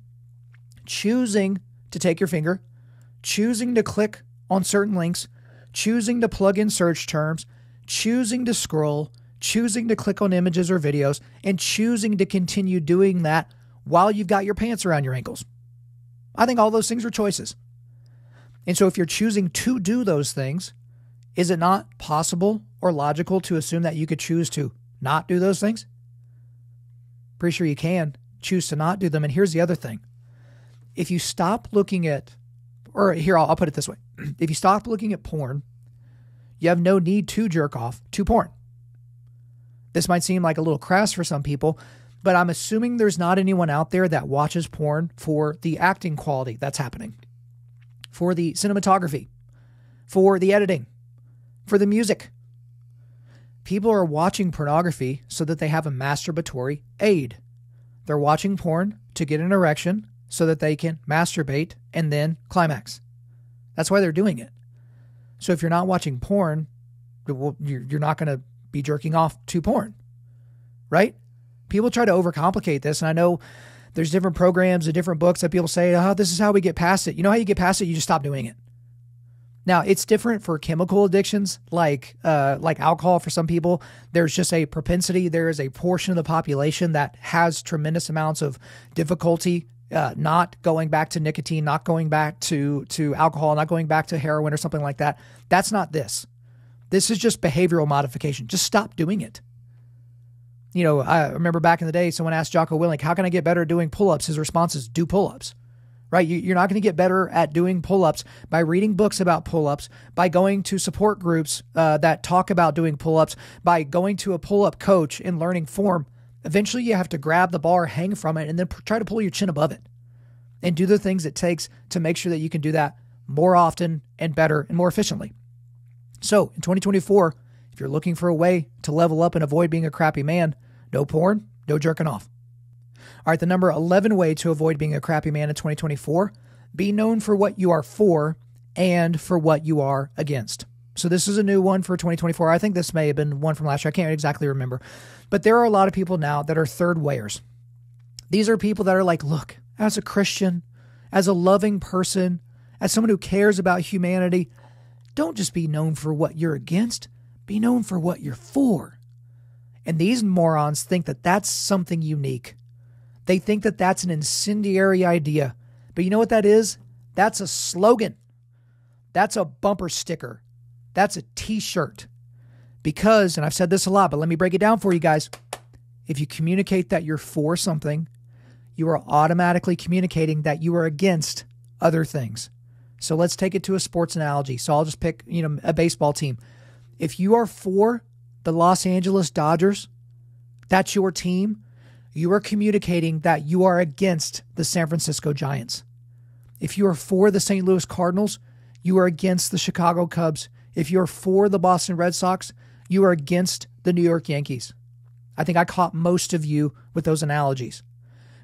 choosing to take your finger, choosing to click on certain links, choosing to plug in search terms, choosing to scroll, choosing to click on images or videos, and choosing to continue doing that while you've got your pants around your ankles. I think all those things are choices. And so if you're choosing to do those things, is it not possible or logical to assume that you could choose to not do those things? Pretty sure you can choose to not do them. And here's the other thing if you stop looking at, or here, I'll, I'll put it this way if you stop looking at porn, you have no need to jerk off to porn. This might seem like a little crass for some people, but I'm assuming there's not anyone out there that watches porn for the acting quality that's happening, for the cinematography, for the editing, for the music. People are watching pornography so that they have a masturbatory aid. They're watching porn to get an erection so that they can masturbate and then climax. That's why they're doing it. So if you're not watching porn, you're not going to be jerking off to porn, right? People try to overcomplicate this. And I know there's different programs and different books that people say, oh, this is how we get past it. You know how you get past it? You just stop doing it. Now it's different for chemical addictions, like uh, like alcohol. For some people, there's just a propensity. There is a portion of the population that has tremendous amounts of difficulty uh, not going back to nicotine, not going back to to alcohol, not going back to heroin or something like that. That's not this. This is just behavioral modification. Just stop doing it. You know, I remember back in the day, someone asked Jocko Willink, "How can I get better at doing pull-ups?" His response is, "Do pull-ups." right? You, are not going to get better at doing pull ups by reading books about pull ups, by going to support groups uh, that talk about doing pull ups, by going to a pull up coach and learning form. Eventually, you have to grab the bar, hang from it, and then try to pull your chin above it and do the things it takes to make sure that you can do that more often and better and more efficiently. So in 2024, if you're looking for a way to level up and avoid being a crappy man, no porn, no jerking off. All right, the number 11 way to avoid being a crappy man in 2024 be known for what you are for and for what you are against. So this is a new one for 2024. I think this may have been one from last year. I can't exactly remember. But there are a lot of people now that are third wayers. These are people that are like, look, as a Christian, as a loving person, as someone who cares about humanity, don't just be known for what you're against, be known for what you're for. And these morons think that that's something unique. They think that that's an incendiary idea. But you know what that is? That's a slogan. That's a bumper sticker. That's a t shirt. Because, and I've said this a lot, but let me break it down for you guys. If you communicate that you're for something, you are automatically communicating that you are against other things. So let's take it to a sports analogy. So I'll just pick, you know, a baseball team. If you are for the Los Angeles Dodgers, that's your team, you are communicating that you are against the San Francisco Giants. If you are for the St. Louis Cardinals, you are against the Chicago Cubs. If you're for the Boston Red Sox, you are against the New York Yankees. I think I caught most of you with those analogies.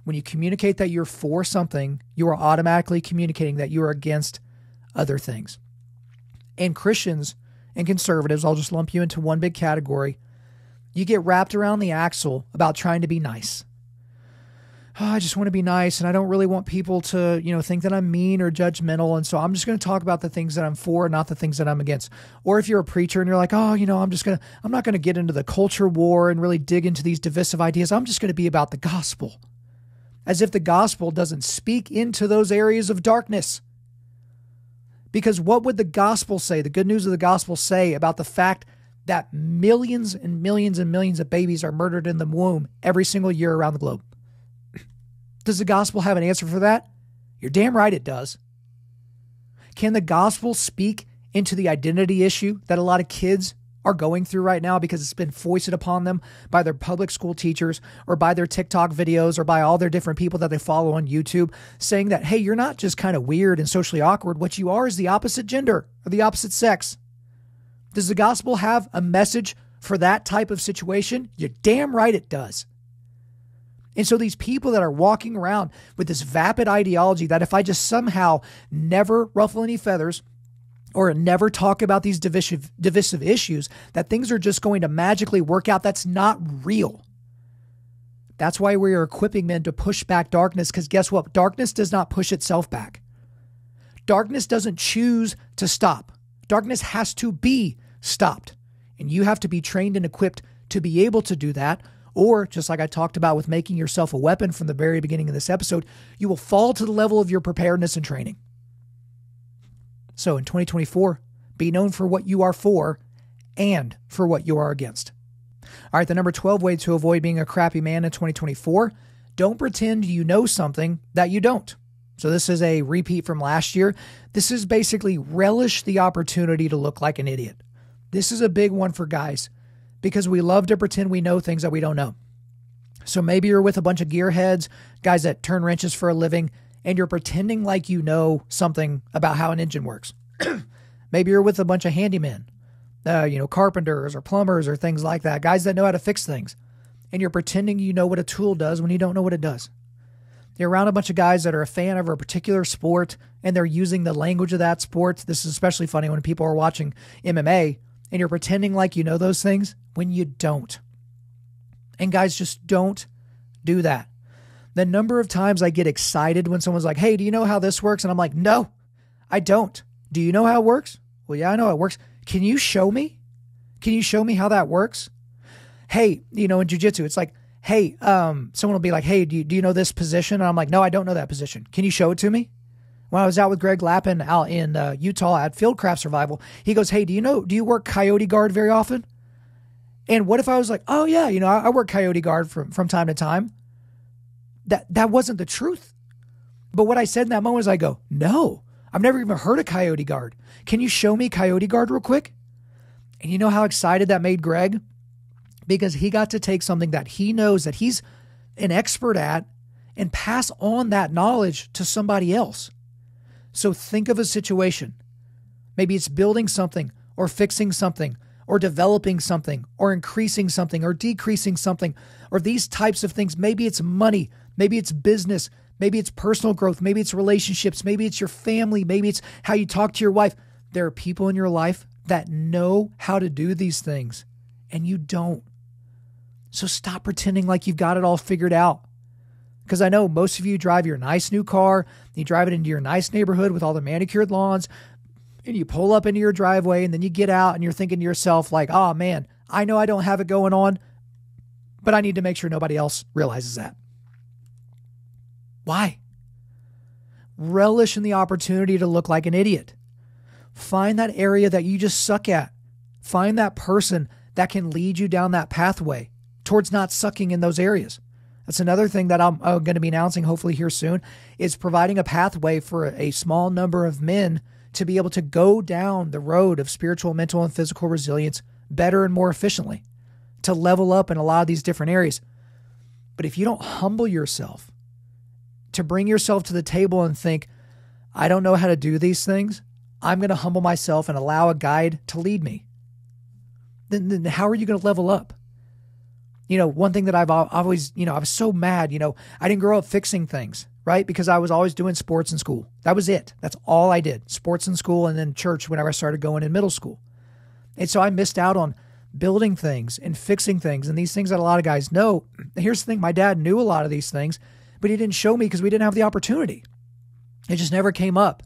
When you communicate that you're for something, you are automatically communicating that you are against other things. And Christians and conservatives, I'll just lump you into one big category you get wrapped around the axle about trying to be nice. Oh, I just want to be nice and I don't really want people to, you know, think that I'm mean or judgmental. And so I'm just going to talk about the things that I'm for, not the things that I'm against. Or if you're a preacher and you're like, oh, you know, I'm just going to, I'm not going to get into the culture war and really dig into these divisive ideas. I'm just going to be about the gospel. As if the gospel doesn't speak into those areas of darkness. Because what would the gospel say, the good news of the gospel say about the fact that millions and millions and millions of babies are murdered in the womb every single year around the globe. Does the gospel have an answer for that? You're damn right it does. Can the gospel speak into the identity issue that a lot of kids are going through right now because it's been foisted upon them by their public school teachers or by their TikTok videos or by all their different people that they follow on YouTube saying that, hey, you're not just kind of weird and socially awkward. What you are is the opposite gender or the opposite sex. Does the gospel have a message for that type of situation? You're damn right it does. And so these people that are walking around with this vapid ideology that if I just somehow never ruffle any feathers or never talk about these divisive, divisive issues, that things are just going to magically work out, that's not real. That's why we are equipping men to push back darkness, because guess what? Darkness does not push itself back. Darkness doesn't choose to stop. Darkness has to be stopped. And you have to be trained and equipped to be able to do that. Or, just like I talked about with making yourself a weapon from the very beginning of this episode, you will fall to the level of your preparedness and training. So in 2024, be known for what you are for and for what you are against. All right, the number 12 way to avoid being a crappy man in 2024 don't pretend you know something that you don't. So, this is a repeat from last year. This is basically relish the opportunity to look like an idiot. This is a big one for guys because we love to pretend we know things that we don't know. So maybe you're with a bunch of gearheads, guys that turn wrenches for a living, and you're pretending like you know something about how an engine works. maybe you're with a bunch of handymen, uh, you know, carpenters or plumbers or things like that, guys that know how to fix things, and you're pretending you know what a tool does when you don't know what it does. You're around a bunch of guys that are a fan of a particular sport and they're using the language of that sport. This is especially funny when people are watching MMA and you're pretending like you know those things when you don't. And guys, just don't do that. The number of times I get excited when someone's like, hey, do you know how this works? And I'm like, no, I don't. Do you know how it works? Well, yeah, I know how it works. Can you show me? Can you show me how that works? Hey, you know, in jujitsu, it's like, hey, um, someone will be like, hey, do you, do you know this position? And I'm like, no, I don't know that position. Can you show it to me? when I was out with Greg Lappin out in uh, Utah at Fieldcraft Survival, he goes, Hey, do you know, do you work coyote guard very often? And what if I was like, Oh, yeah, you know, I, I work coyote guard from, from time to time? That, that wasn't the truth. But what I said in that moment is, I go, No, I've never even heard of coyote guard. Can you show me coyote guard real quick? And you know how excited that made Greg? Because he got to take something that he knows that he's an expert at and pass on that knowledge to somebody else. So think of a situation. Maybe it's building something or fixing something or developing something or increasing something or decreasing something or these types of things. Maybe it's money, maybe it's business, maybe it's personal growth, maybe it's relationships, maybe it's your family, maybe it's how you talk to your wife. There are people in your life that know how to do these things and you don't. So stop pretending like you've got it all figured out because I know most of you drive your nice new car, you drive it into your nice neighborhood with all the manicured lawns, and you pull up into your driveway, and then you get out and you're thinking to yourself, like, oh man, I know I don't have it going on, but I need to make sure nobody else realizes that. Why? Relish in the opportunity to look like an idiot. Find that area that you just suck at. Find that person that can lead you down that pathway towards not sucking in those areas. That's another thing that I'm, going to be announcing hopefully here soon is providing a pathway for a small number of men to be able to go down the road of spiritual, mental, and physical resilience better and more efficiently, to level up in a lot of these different areas. But if you don't humble yourself to bring yourself to the table and think, I don't know how to do these things, I'm going to humble myself and allow a guide to lead me, then, then how are you going to level up? you know, one thing that I've always, you know, I was so mad, you know, I didn't grow up fixing things, right? Because I was always doing sports in school. That was it. That's all I did sports in school and then church whenever I started going in middle school. And so I missed out on building things and fixing things and these things that a lot of guys know. Here's the thing my dad knew a lot of these things, but he didn't show me because we didn't have the opportunity. It just never came up.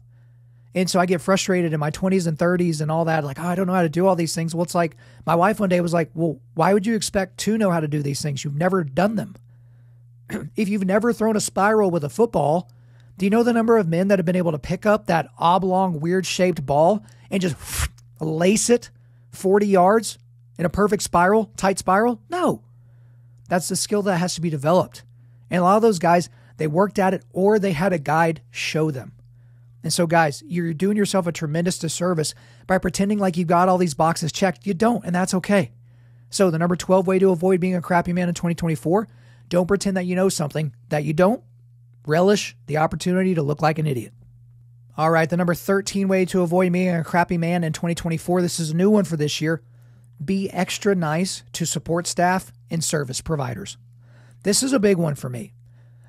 And so I get frustrated in my 20s and 30s and all that. Like, oh, I don't know how to do all these things. Well, it's like my wife one day was like, Well, why would you expect to know how to do these things? You've never done them. if you've never thrown a spiral with a football, do you know the number of men that have been able to pick up that oblong, weird shaped ball and just lace it 40 yards in a perfect spiral, tight spiral? No. That's the skill that has to be developed. And a lot of those guys, they worked at it or they had a guide show them. And so, guys, you're doing yourself a tremendous disservice by pretending like you've got all these boxes checked. You don't, and that's okay. So, the number 12 way to avoid being a crappy man in 2024 don't pretend that you know something that you don't. Relish the opportunity to look like an idiot. All right, the number 13 way to avoid being a crappy man in 2024. This is a new one for this year. Be extra nice to support staff and service providers. This is a big one for me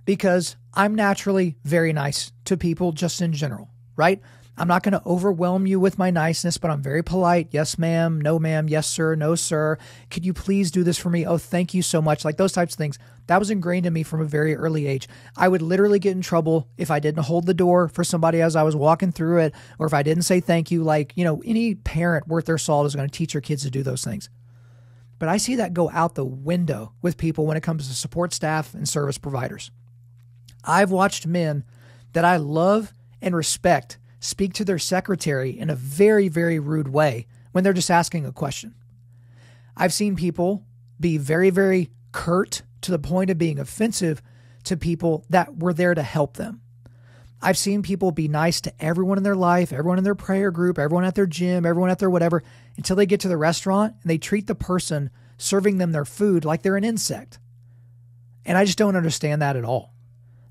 because I'm naturally very nice to people just in general, right? I'm not going to overwhelm you with my niceness, but I'm very polite. Yes, ma'am. No, ma'am. Yes, sir. No, sir. Could you please do this for me? Oh, thank you so much. Like those types of things. That was ingrained in me from a very early age. I would literally get in trouble if I didn't hold the door for somebody as I was walking through it or if I didn't say thank you. Like, you know, any parent worth their salt is going to teach their kids to do those things. But I see that go out the window with people when it comes to support staff and service providers. I've watched men that I love and respect speak to their secretary in a very, very rude way when they're just asking a question. I've seen people be very, very curt to the point of being offensive to people that were there to help them. I've seen people be nice to everyone in their life, everyone in their prayer group, everyone at their gym, everyone at their whatever, until they get to the restaurant and they treat the person serving them their food like they're an insect. And I just don't understand that at all.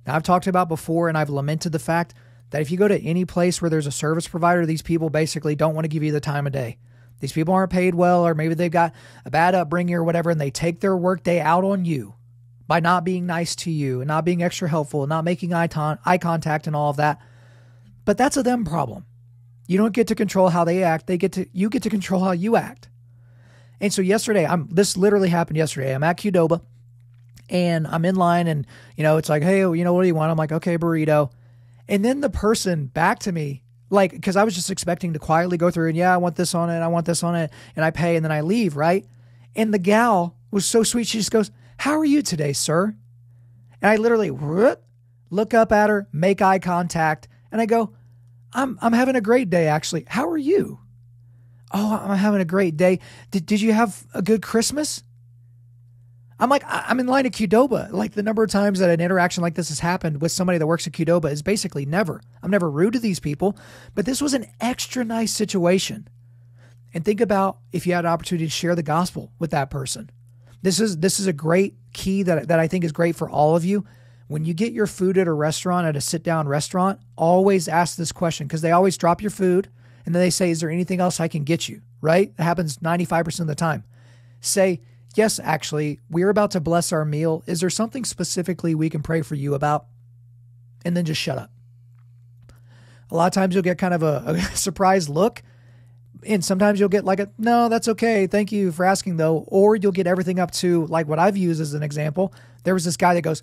Now, I've talked about before and I've lamented the fact that if you go to any place where there's a service provider, these people basically don't want to give you the time of day. These people aren't paid well, or maybe they've got a bad upbringing or whatever, and they take their workday out on you by not being nice to you and not being extra helpful and not making eye, ton- eye contact and all of that. But that's a them problem. You don't get to control how they act. They get to you get to control how you act. And so yesterday, I'm this literally happened yesterday. I'm at Qdoba and I'm in line and you know it's like hey you know what do you want I'm like okay burrito and then the person back to me like because I was just expecting to quietly go through and yeah I want this on it I want this on it and I pay and then I leave right and the gal was so sweet she just goes how are you today sir and I literally look up at her make eye contact and I go I'm I'm having a great day actually how are you oh I'm having a great day did, did you have a good Christmas I'm like, I'm in line at Qdoba. Like the number of times that an interaction like this has happened with somebody that works at Qdoba is basically never. I'm never rude to these people, but this was an extra nice situation. And think about if you had an opportunity to share the gospel with that person. This is this is a great key that, that I think is great for all of you. When you get your food at a restaurant, at a sit down restaurant, always ask this question because they always drop your food and then they say, Is there anything else I can get you? Right? It happens 95% of the time. Say, Yes, actually, we're about to bless our meal. Is there something specifically we can pray for you about? And then just shut up. A lot of times you'll get kind of a, a surprised look. And sometimes you'll get like a, no, that's okay. Thank you for asking though. Or you'll get everything up to like what I've used as an example. There was this guy that goes,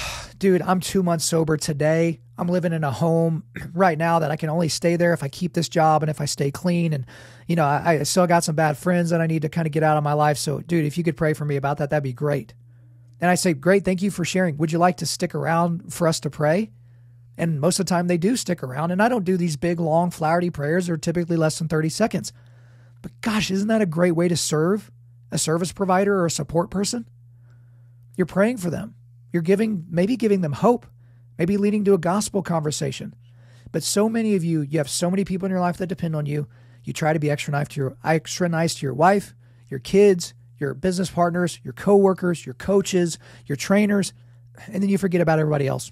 dude, I'm two months sober today. I'm living in a home right now that I can only stay there if I keep this job and if I stay clean. And, you know, I, I still got some bad friends that I need to kind of get out of my life. So, dude, if you could pray for me about that, that'd be great. And I say, great, thank you for sharing. Would you like to stick around for us to pray? And most of the time they do stick around. And I don't do these big, long, flowery prayers. They're typically less than 30 seconds. But gosh, isn't that a great way to serve a service provider or a support person? You're praying for them. You're giving, maybe giving them hope, maybe leading to a gospel conversation. But so many of you, you have so many people in your life that depend on you. You try to be extra nice to your extra nice to your wife, your kids, your business partners, your coworkers, your coaches, your trainers, and then you forget about everybody else.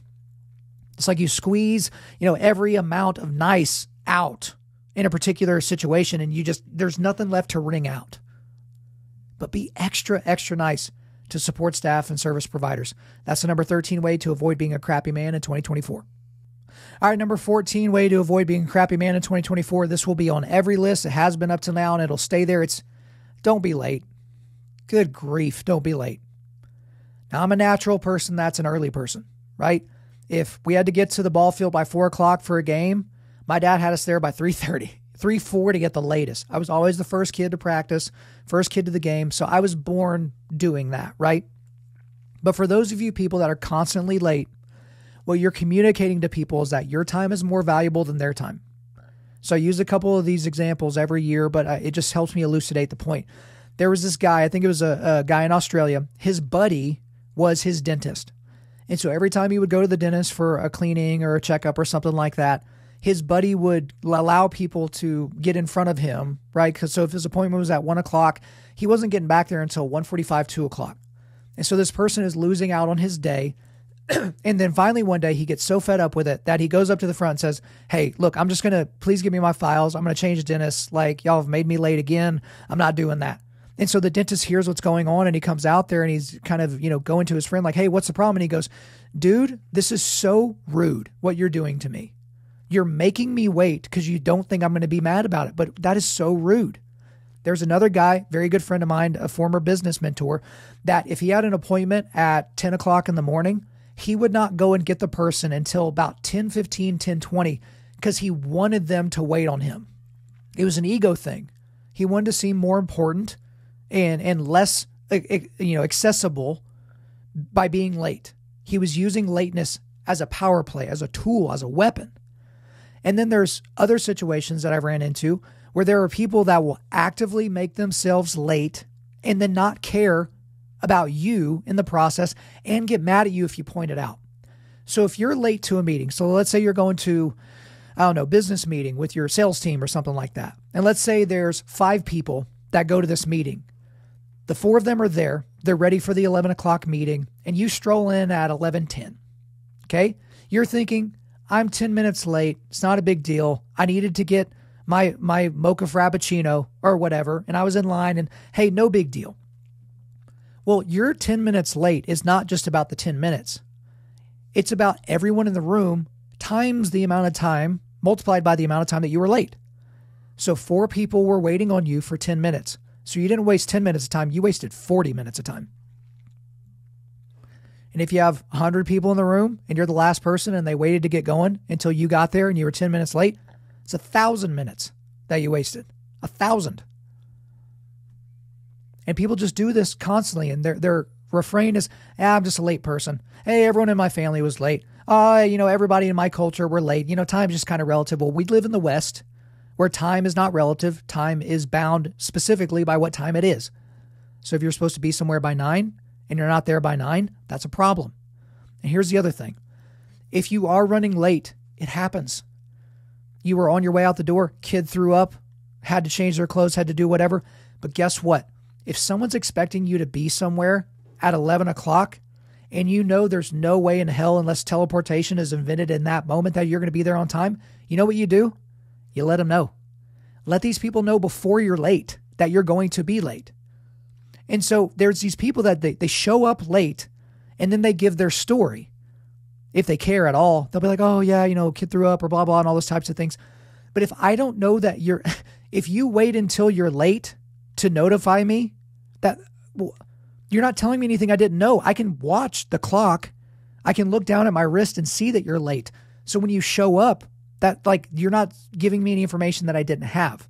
It's like you squeeze, you know, every amount of nice out in a particular situation and you just there's nothing left to wring out. But be extra extra nice to support staff and service providers. That's the number 13 way to avoid being a crappy man in 2024. All right, number 14 way to avoid being a crappy man in 2024. This will be on every list. It has been up to now and it'll stay there. It's don't be late. Good grief, don't be late. Now, I'm a natural person, that's an early person, right? If we had to get to the ball field by four o'clock for a game, my dad had us there by 3:30. 340 at the latest. I was always the first kid to practice, first kid to the game. So I was born doing that, right? But for those of you people that are constantly late, what you're communicating to people is that your time is more valuable than their time. So I use a couple of these examples every year, but uh, it just helps me elucidate the point. There was this guy, I think it was a, a guy in Australia. His buddy was his dentist. And so every time he would go to the dentist for a cleaning or a checkup or something like that, his buddy would allow people to get in front of him, right? Because so if his appointment was at one o'clock, he wasn't getting back there until 1.45, 2 o'clock. And so this person is losing out on his day. and then finally one day he gets so fed up with it that he goes up to the front and says, Hey, look, I'm just gonna please give me my files. I'm gonna change dentists. Like y'all have made me late again. I'm not doing that. And so the dentist hears what's going on and he comes out there and he's kind of, you know, going to his friend, like, hey, what's the problem? And he goes, Dude, this is so rude what you're doing to me. You're making me wait because you don't think I'm going to be mad about it. But that is so rude. There's another guy, very good friend of mine, a former business mentor, that if he had an appointment at 10 o'clock in the morning, he would not go and get the person until about 10 15, 10 20, because he wanted them to wait on him. It was an ego thing. He wanted to seem more important and, and less you know accessible by being late. He was using lateness as a power play, as a tool, as a weapon. And then there's other situations that I've ran into where there are people that will actively make themselves late and then not care about you in the process and get mad at you if you point it out. So if you're late to a meeting, so let's say you're going to, I don't know, business meeting with your sales team or something like that. And let's say there's five people that go to this meeting. The four of them are there. They're ready for the 11 o'clock meeting and you stroll in at 1110. Okay. You're thinking, I'm 10 minutes late. It's not a big deal. I needed to get my my mocha frappuccino or whatever, and I was in line and hey, no big deal. Well, your 10 minutes late is not just about the 10 minutes. It's about everyone in the room times the amount of time multiplied by the amount of time that you were late. So four people were waiting on you for 10 minutes. So you didn't waste 10 minutes of time, you wasted 40 minutes of time. And if you have 100 people in the room and you're the last person and they waited to get going until you got there and you were 10 minutes late, it's a thousand minutes that you wasted. A thousand. And people just do this constantly. And their, their refrain is, ah, I'm just a late person. Hey, everyone in my family was late. Uh, you know, everybody in my culture, were late. You know, time's just kind of relative. Well, we live in the West where time is not relative. Time is bound specifically by what time it is. So if you're supposed to be somewhere by nine and you're not there by nine, that's a problem. And here's the other thing if you are running late, it happens. You were on your way out the door, kid threw up, had to change their clothes, had to do whatever. But guess what? If someone's expecting you to be somewhere at 11 o'clock and you know there's no way in hell, unless teleportation is invented in that moment, that you're going to be there on time, you know what you do? You let them know. Let these people know before you're late that you're going to be late. And so there's these people that they, they show up late and then they give their story. If they care at all, they'll be like, oh, yeah, you know, kid threw up or blah, blah, and all those types of things. But if I don't know that you're, if you wait until you're late to notify me, that well, you're not telling me anything I didn't know. I can watch the clock, I can look down at my wrist and see that you're late. So when you show up, that like you're not giving me any information that I didn't have.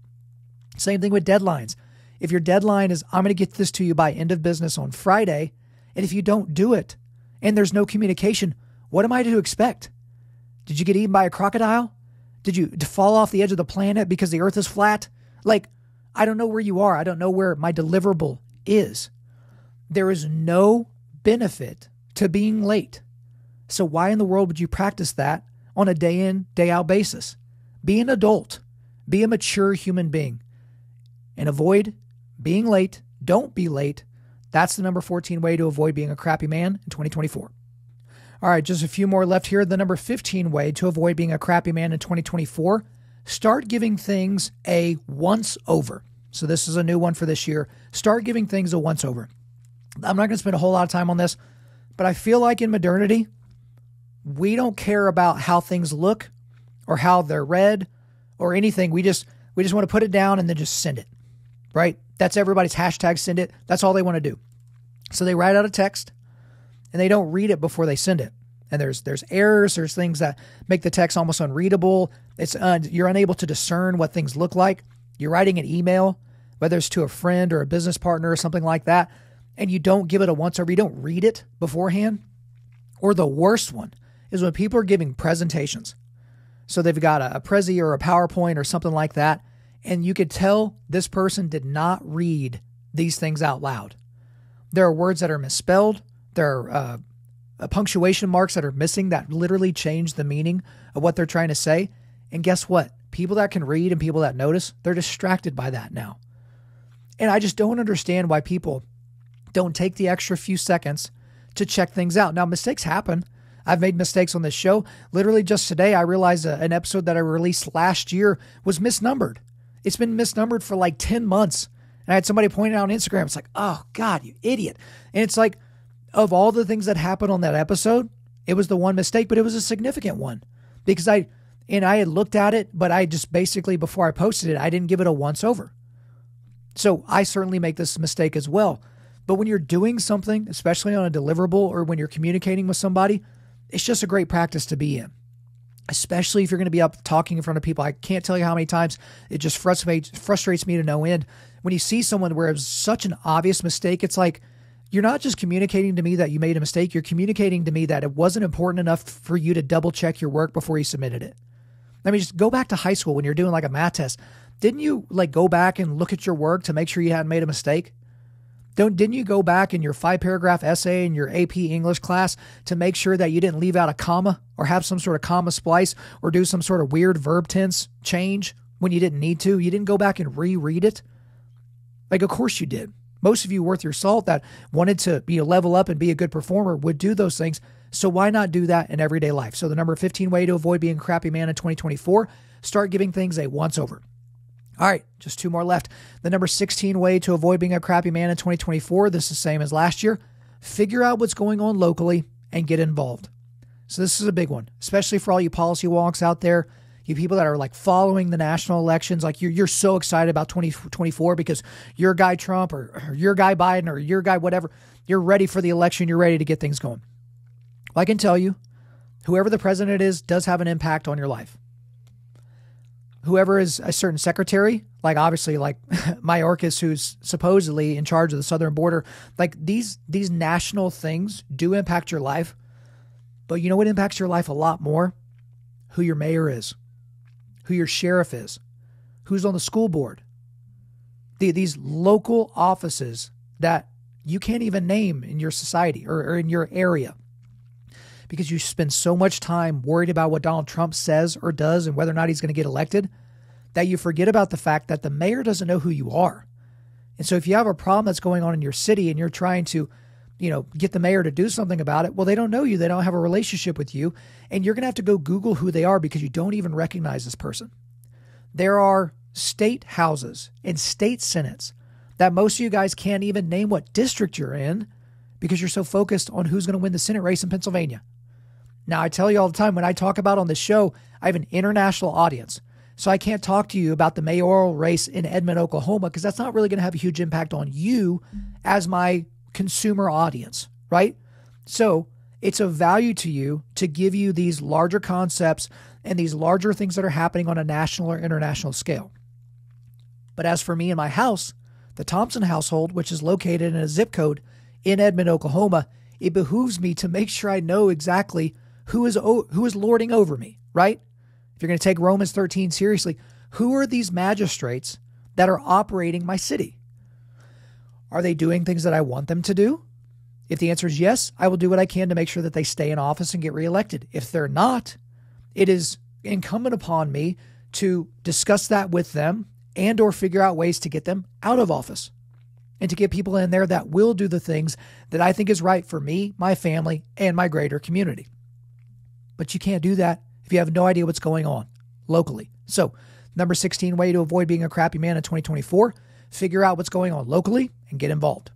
Same thing with deadlines. If your deadline is, I'm going to get this to you by end of business on Friday, and if you don't do it and there's no communication, what am I to expect? Did you get eaten by a crocodile? Did you fall off the edge of the planet because the earth is flat? Like, I don't know where you are. I don't know where my deliverable is. There is no benefit to being late. So, why in the world would you practice that on a day in, day out basis? Be an adult, be a mature human being, and avoid being late, don't be late. That's the number 14 way to avoid being a crappy man in 2024. All right, just a few more left here. The number 15 way to avoid being a crappy man in 2024 start giving things a once over. So, this is a new one for this year. Start giving things a once over. I'm not going to spend a whole lot of time on this, but I feel like in modernity, we don't care about how things look or how they're read or anything. We just we just want to put it down and then just send it right? That's everybody's hashtag send it. That's all they want to do. So they write out a text and they don't read it before they send it. And there's there's errors, there's things that make the text almost unreadable. It's un, you're unable to discern what things look like. You're writing an email, whether it's to a friend or a business partner or something like that, and you don't give it a once over, you don't read it beforehand. Or the worst one is when people are giving presentations. So they've got a, a Prezi or a PowerPoint or something like that, and you could tell this person did not read these things out loud. There are words that are misspelled, there are uh, uh, punctuation marks that are missing that literally change the meaning of what they're trying to say. And guess what? People that can read and people that notice, they're distracted by that now. And I just don't understand why people don't take the extra few seconds to check things out. Now, mistakes happen. I've made mistakes on this show. Literally, just today, I realized a, uh, an episode that I released last year was misnumbered. It's been misnumbered for like 10 months. And I had somebody point it out on Instagram. It's like, oh God, you idiot. And it's like, of all the things that happened on that episode, it was the one mistake, but it was a significant one because I, and I had looked at it, but I just basically, before I posted it, I didn't give it a once over. So I certainly make this mistake as well. But when you're doing something, especially on a deliverable or when you're communicating with somebody, it's just a great practice to be in especially if you're going to be up talking in front of people. I can't tell you how many times it just frustrates frustrates me to no end when you see someone where it's such an obvious mistake. It's like you're not just communicating to me that you made a mistake. You're communicating to me that it wasn't important enough for you to double check your work before you submitted it. I mean, just go back to high school when you're doing like a math test. Didn't you like go back and look at your work to make sure you hadn't made a mistake? Don't didn't you go back in your five paragraph essay in your AP English class to make sure that you didn't leave out a comma or have some sort of comma splice or do some sort of weird verb tense change when you didn't need to? You didn't go back and reread it? Like of course you did. Most of you worth your salt that wanted to level up and be a good performer would do those things. So why not do that in everyday life? So the number 15 way to avoid being crappy man in 2024, start giving things a once over. All right, just two more left. The number 16 way to avoid being a crappy man in 2024, this is the same as last year. Figure out what's going on locally and get involved. So, this is a big one, especially for all you policy wonks out there, you people that are like following the national elections. Like, you're, you're so excited about 2024 because your guy Trump or, or your guy Biden or your guy whatever, you're ready for the election, you're ready to get things going. Well, I can tell you, whoever the president is does have an impact on your life whoever is a certain secretary, like obviously like Mayorkas, who's supposedly in charge of the southern border, like these these national things do impact your life. But you know what impacts your life a lot more? Who your mayor is, who your sheriff is, who's on the school board. The, these local offices that you can't even name in your society or, or in your area because you spend so much time worried about what Donald Trump says or does and whether or not he's going to get elected that you forget about the fact that the mayor doesn't know who you are. And so if you have a problem that's going on in your city and you're trying to, you know, get the mayor to do something about it, well, they don't know you. They don't have a relationship with you. And you're going to have to go Google who they are because you don't even recognize this person. There are state houses and state senates that most of you guys can't even name what district you're in because you're so focused on who's going to win the Senate race in Pennsylvania. Now, I tell you all the time when I talk about on this show, I have an international audience. So I can't talk to you about the mayoral race in Edmond, Oklahoma, because that's not really going to have a huge impact on you as my consumer audience, right? So it's of value to you to give you these larger concepts and these larger things that are happening on a national or international scale. But as for me and my house, the Thompson household, which is located in a zip code in Edmond, Oklahoma, it behooves me to make sure I know exactly who is who is lording over me, right? If you're going to take Romans 13 seriously, who are these magistrates that are operating my city? Are they doing things that I want them to do? If the answer is yes, I will do what I can to make sure that they stay in office and get reelected. If they're not, it is incumbent upon me to discuss that with them and or figure out ways to get them out of office and to get people in there that will do the things that I think is right for me, my family, and my greater community. But you can't do that if you have no idea what's going on locally. So, number 16 way to avoid being a crappy man in 2024 figure out what's going on locally and get involved.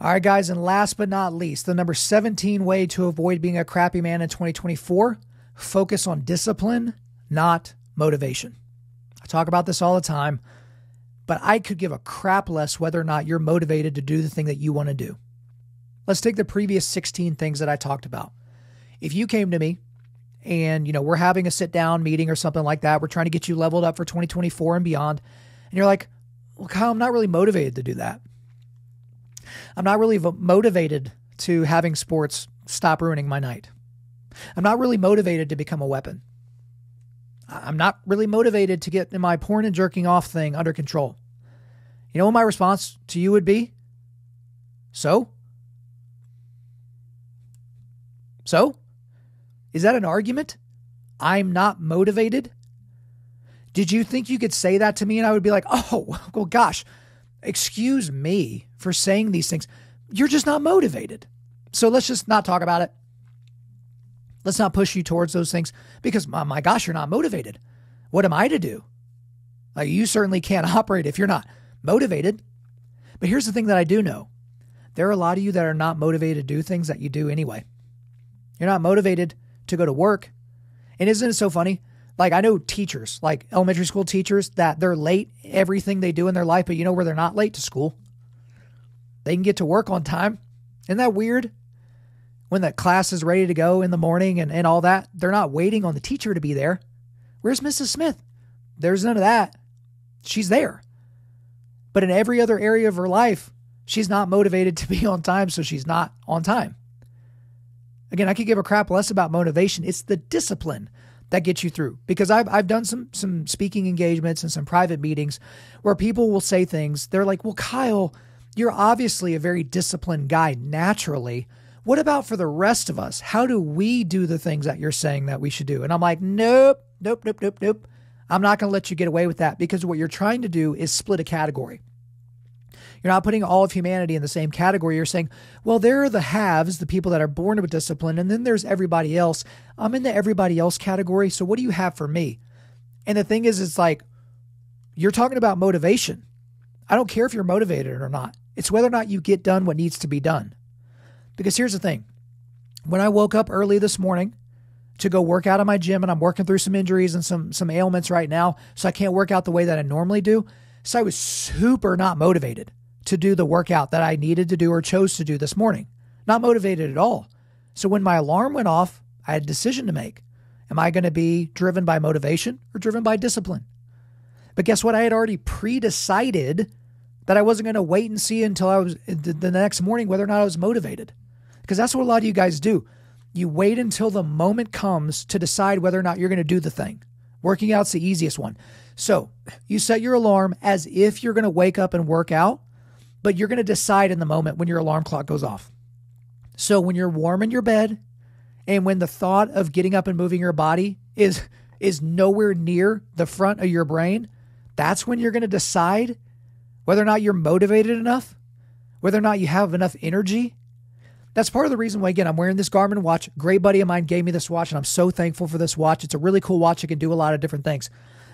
All right, guys, and last but not least, the number 17 way to avoid being a crappy man in 2024 focus on discipline, not motivation. I talk about this all the time, but I could give a crap less whether or not you're motivated to do the thing that you want to do. Let's take the previous 16 things that I talked about. If you came to me and you know we're having a sit down meeting or something like that we're trying to get you leveled up for 2024 and beyond and you're like well kyle i'm not really motivated to do that i'm not really motivated to having sports stop ruining my night i'm not really motivated to become a weapon i'm not really motivated to get my porn and jerking off thing under control you know what my response to you would be so so is that an argument? I'm not motivated? Did you think you could say that to me and I would be like, oh, well, gosh, excuse me for saying these things? You're just not motivated. So let's just not talk about it. Let's not push you towards those things because, my, my gosh, you're not motivated. What am I to do? Like, you certainly can't operate if you're not motivated. But here's the thing that I do know there are a lot of you that are not motivated to do things that you do anyway. You're not motivated to go to work. And isn't it so funny? Like I know teachers, like elementary school teachers, that they're late everything they do in their life, but you know where they're not late to school? They can get to work on time. Isn't that weird? When the class is ready to go in the morning and, and all that, they're not waiting on the teacher to be there. Where's Mrs. Smith? There's none of that. She's there. But in every other area of her life, she's not motivated to be on time, so she's not on time. Again, I could give a crap less about motivation. It's the discipline that gets you through because I've, I've done some some speaking engagements and some private meetings where people will say things. They're like, well, Kyle, you're obviously a very disciplined guy naturally. What about for the rest of us? How do we do the things that you're saying that we should do? And I'm like, nope, nope, nope, nope, nope. I'm not going to let you get away with that because what you're trying to do is split a category. You're not putting all of humanity in the same category. You're saying, well, there are the haves, the people that are born with discipline, and then there's everybody else. I'm in the everybody else category. So what do you have for me? And the thing is, it's like, you're talking about motivation. I don't care if you're motivated or not. It's whether or not you get done what needs to be done. Because here's the thing when I woke up early this morning to go work out at my gym, and I'm working through some injuries and some, some ailments right now, so I can't work out the way that I normally do. So I was super not motivated to do the workout that I needed to do or chose to do this morning. Not motivated at all. So when my alarm went off, I had a decision to make. Am I going to be driven by motivation or driven by discipline? But guess what? I had already pre decided that I wasn't going to wait and see until I was the next morning whether or not I was motivated. Because that's what a lot of you guys do. You wait until the moment comes to decide whether or not you're going to do the thing. Working out's the easiest one. So you set your alarm as if you're going to wake up and work out but you're going to decide in the moment when your alarm clock goes off. So when you're warm in your bed and when the thought of getting up and moving your body is is nowhere near the front of your brain, that's when you're going to decide whether or not you're motivated enough, whether or not you have enough energy. That's part of the reason why, again, I'm wearing this Garmin watch. Great buddy of mine gave me this watch, and I'm so thankful for this watch. It's a really cool watch. It can do a lot of different things.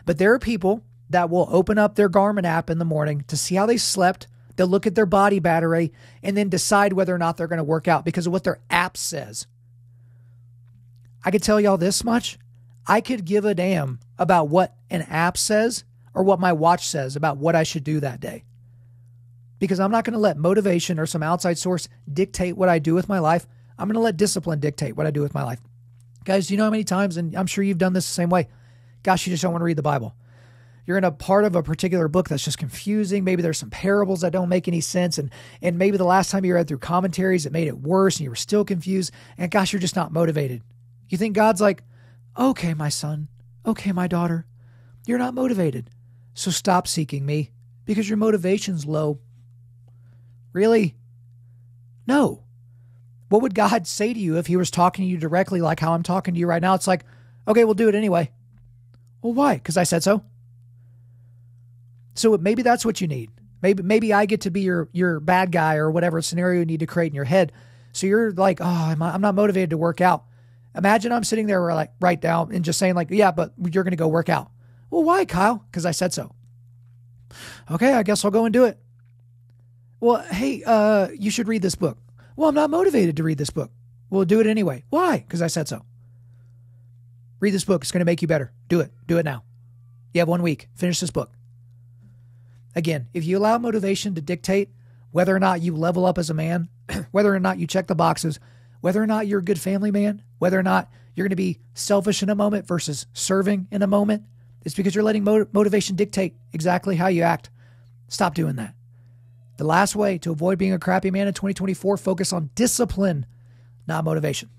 But there are people that will open up their Garmin app in the morning to see how they slept, They'll look at their body battery and then decide whether or not they're going to work out because of what their app says. I could tell y'all this much. I could give a damn about what an app says or what my watch says about what I should do that day. Because I'm not going to let motivation or some outside source dictate what I do with my life. I'm going to let discipline dictate what I do with my life. Guys, you know how many times, and I'm sure you've done this the same way. Gosh, you just don't want to read the Bible you're in a part of a particular book that's just confusing. Maybe there's some parables that don't make any sense. And, and maybe the last time you read through commentaries, it made it worse and you were still confused. And gosh, you're just not motivated. You think God's like, okay, my son, okay, my daughter, you're not motivated. So stop seeking me because your motivation's low. Really? No. What would God say to you if he was talking to you directly, like how I'm talking to you right now? It's like, okay, we'll do it anyway. Well, why? Because I said so. So maybe that's what you need. Maybe maybe I get to be your your bad guy or whatever scenario you need to create in your head. So you're like, oh, I'm, I'm not motivated to work out. Imagine I'm sitting there like right now and just saying like, yeah, but you're gonna go work out. Well, why, Kyle? Because I said so. Okay, I guess I'll go and do it. Well, hey, uh, you should read this book. Well, I'm not motivated to read this book. We'll do it anyway. Why? Because I said so. Read this book. It's going to make you better. Do it. Do it now. You have one week. Finish this book. Again, if you allow motivation to dictate whether or not you level up as a man, whether or not you check the boxes, whether or not you're a good family man, whether or not you're going to be selfish in a moment versus serving in a moment, it's because you're letting motivation dictate exactly how you act. Stop doing that. The last way to avoid being a crappy man in 2024 focus on discipline, not motivation.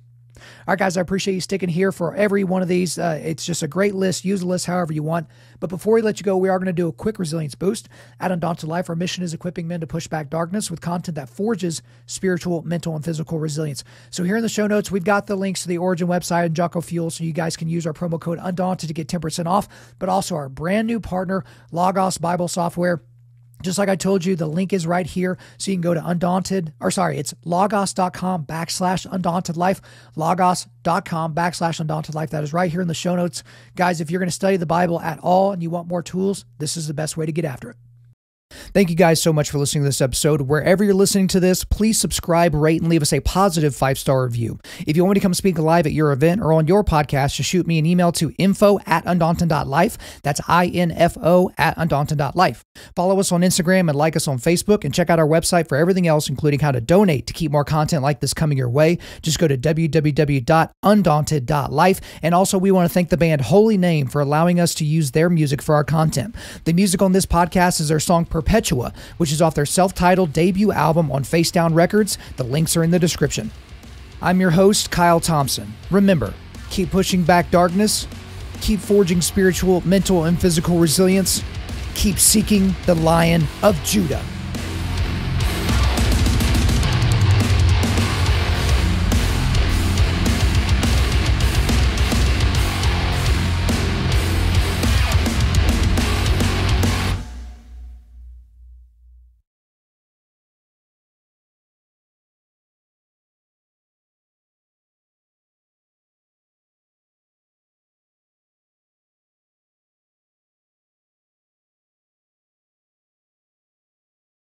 All right, guys, I appreciate you sticking here for every one of these. Uh, it's just a great list. Use the list however you want. But before we let you go, we are going to do a quick resilience boost at Undaunted Life. Our mission is equipping men to push back darkness with content that forges spiritual, mental, and physical resilience. So here in the show notes, we've got the links to the Origin website and Jocko Fuel, so you guys can use our promo code Undaunted to get 10% off, but also our brand new partner, Logos Bible Software. Just like I told you, the link is right here. So you can go to Undaunted, or sorry, it's logos.com backslash undaunted life. Logos.com backslash undaunted life. That is right here in the show notes. Guys, if you're going to study the Bible at all and you want more tools, this is the best way to get after it. Thank you guys so much for listening to this episode. Wherever you're listening to this, please subscribe, rate, and leave us a positive five star review. If you want me to come speak live at your event or on your podcast, just shoot me an email to info at undaunted.life. That's I N F O at undaunted.life. Follow us on Instagram and like us on Facebook and check out our website for everything else, including how to donate to keep more content like this coming your way. Just go to www.undaunted.life. And also, we want to thank the band Holy Name for allowing us to use their music for our content. The music on this podcast is their song Perpetua, which is off their self titled debut album on Face Down Records. The links are in the description. I'm your host, Kyle Thompson. Remember, keep pushing back darkness, keep forging spiritual, mental, and physical resilience, keep seeking the Lion of Judah.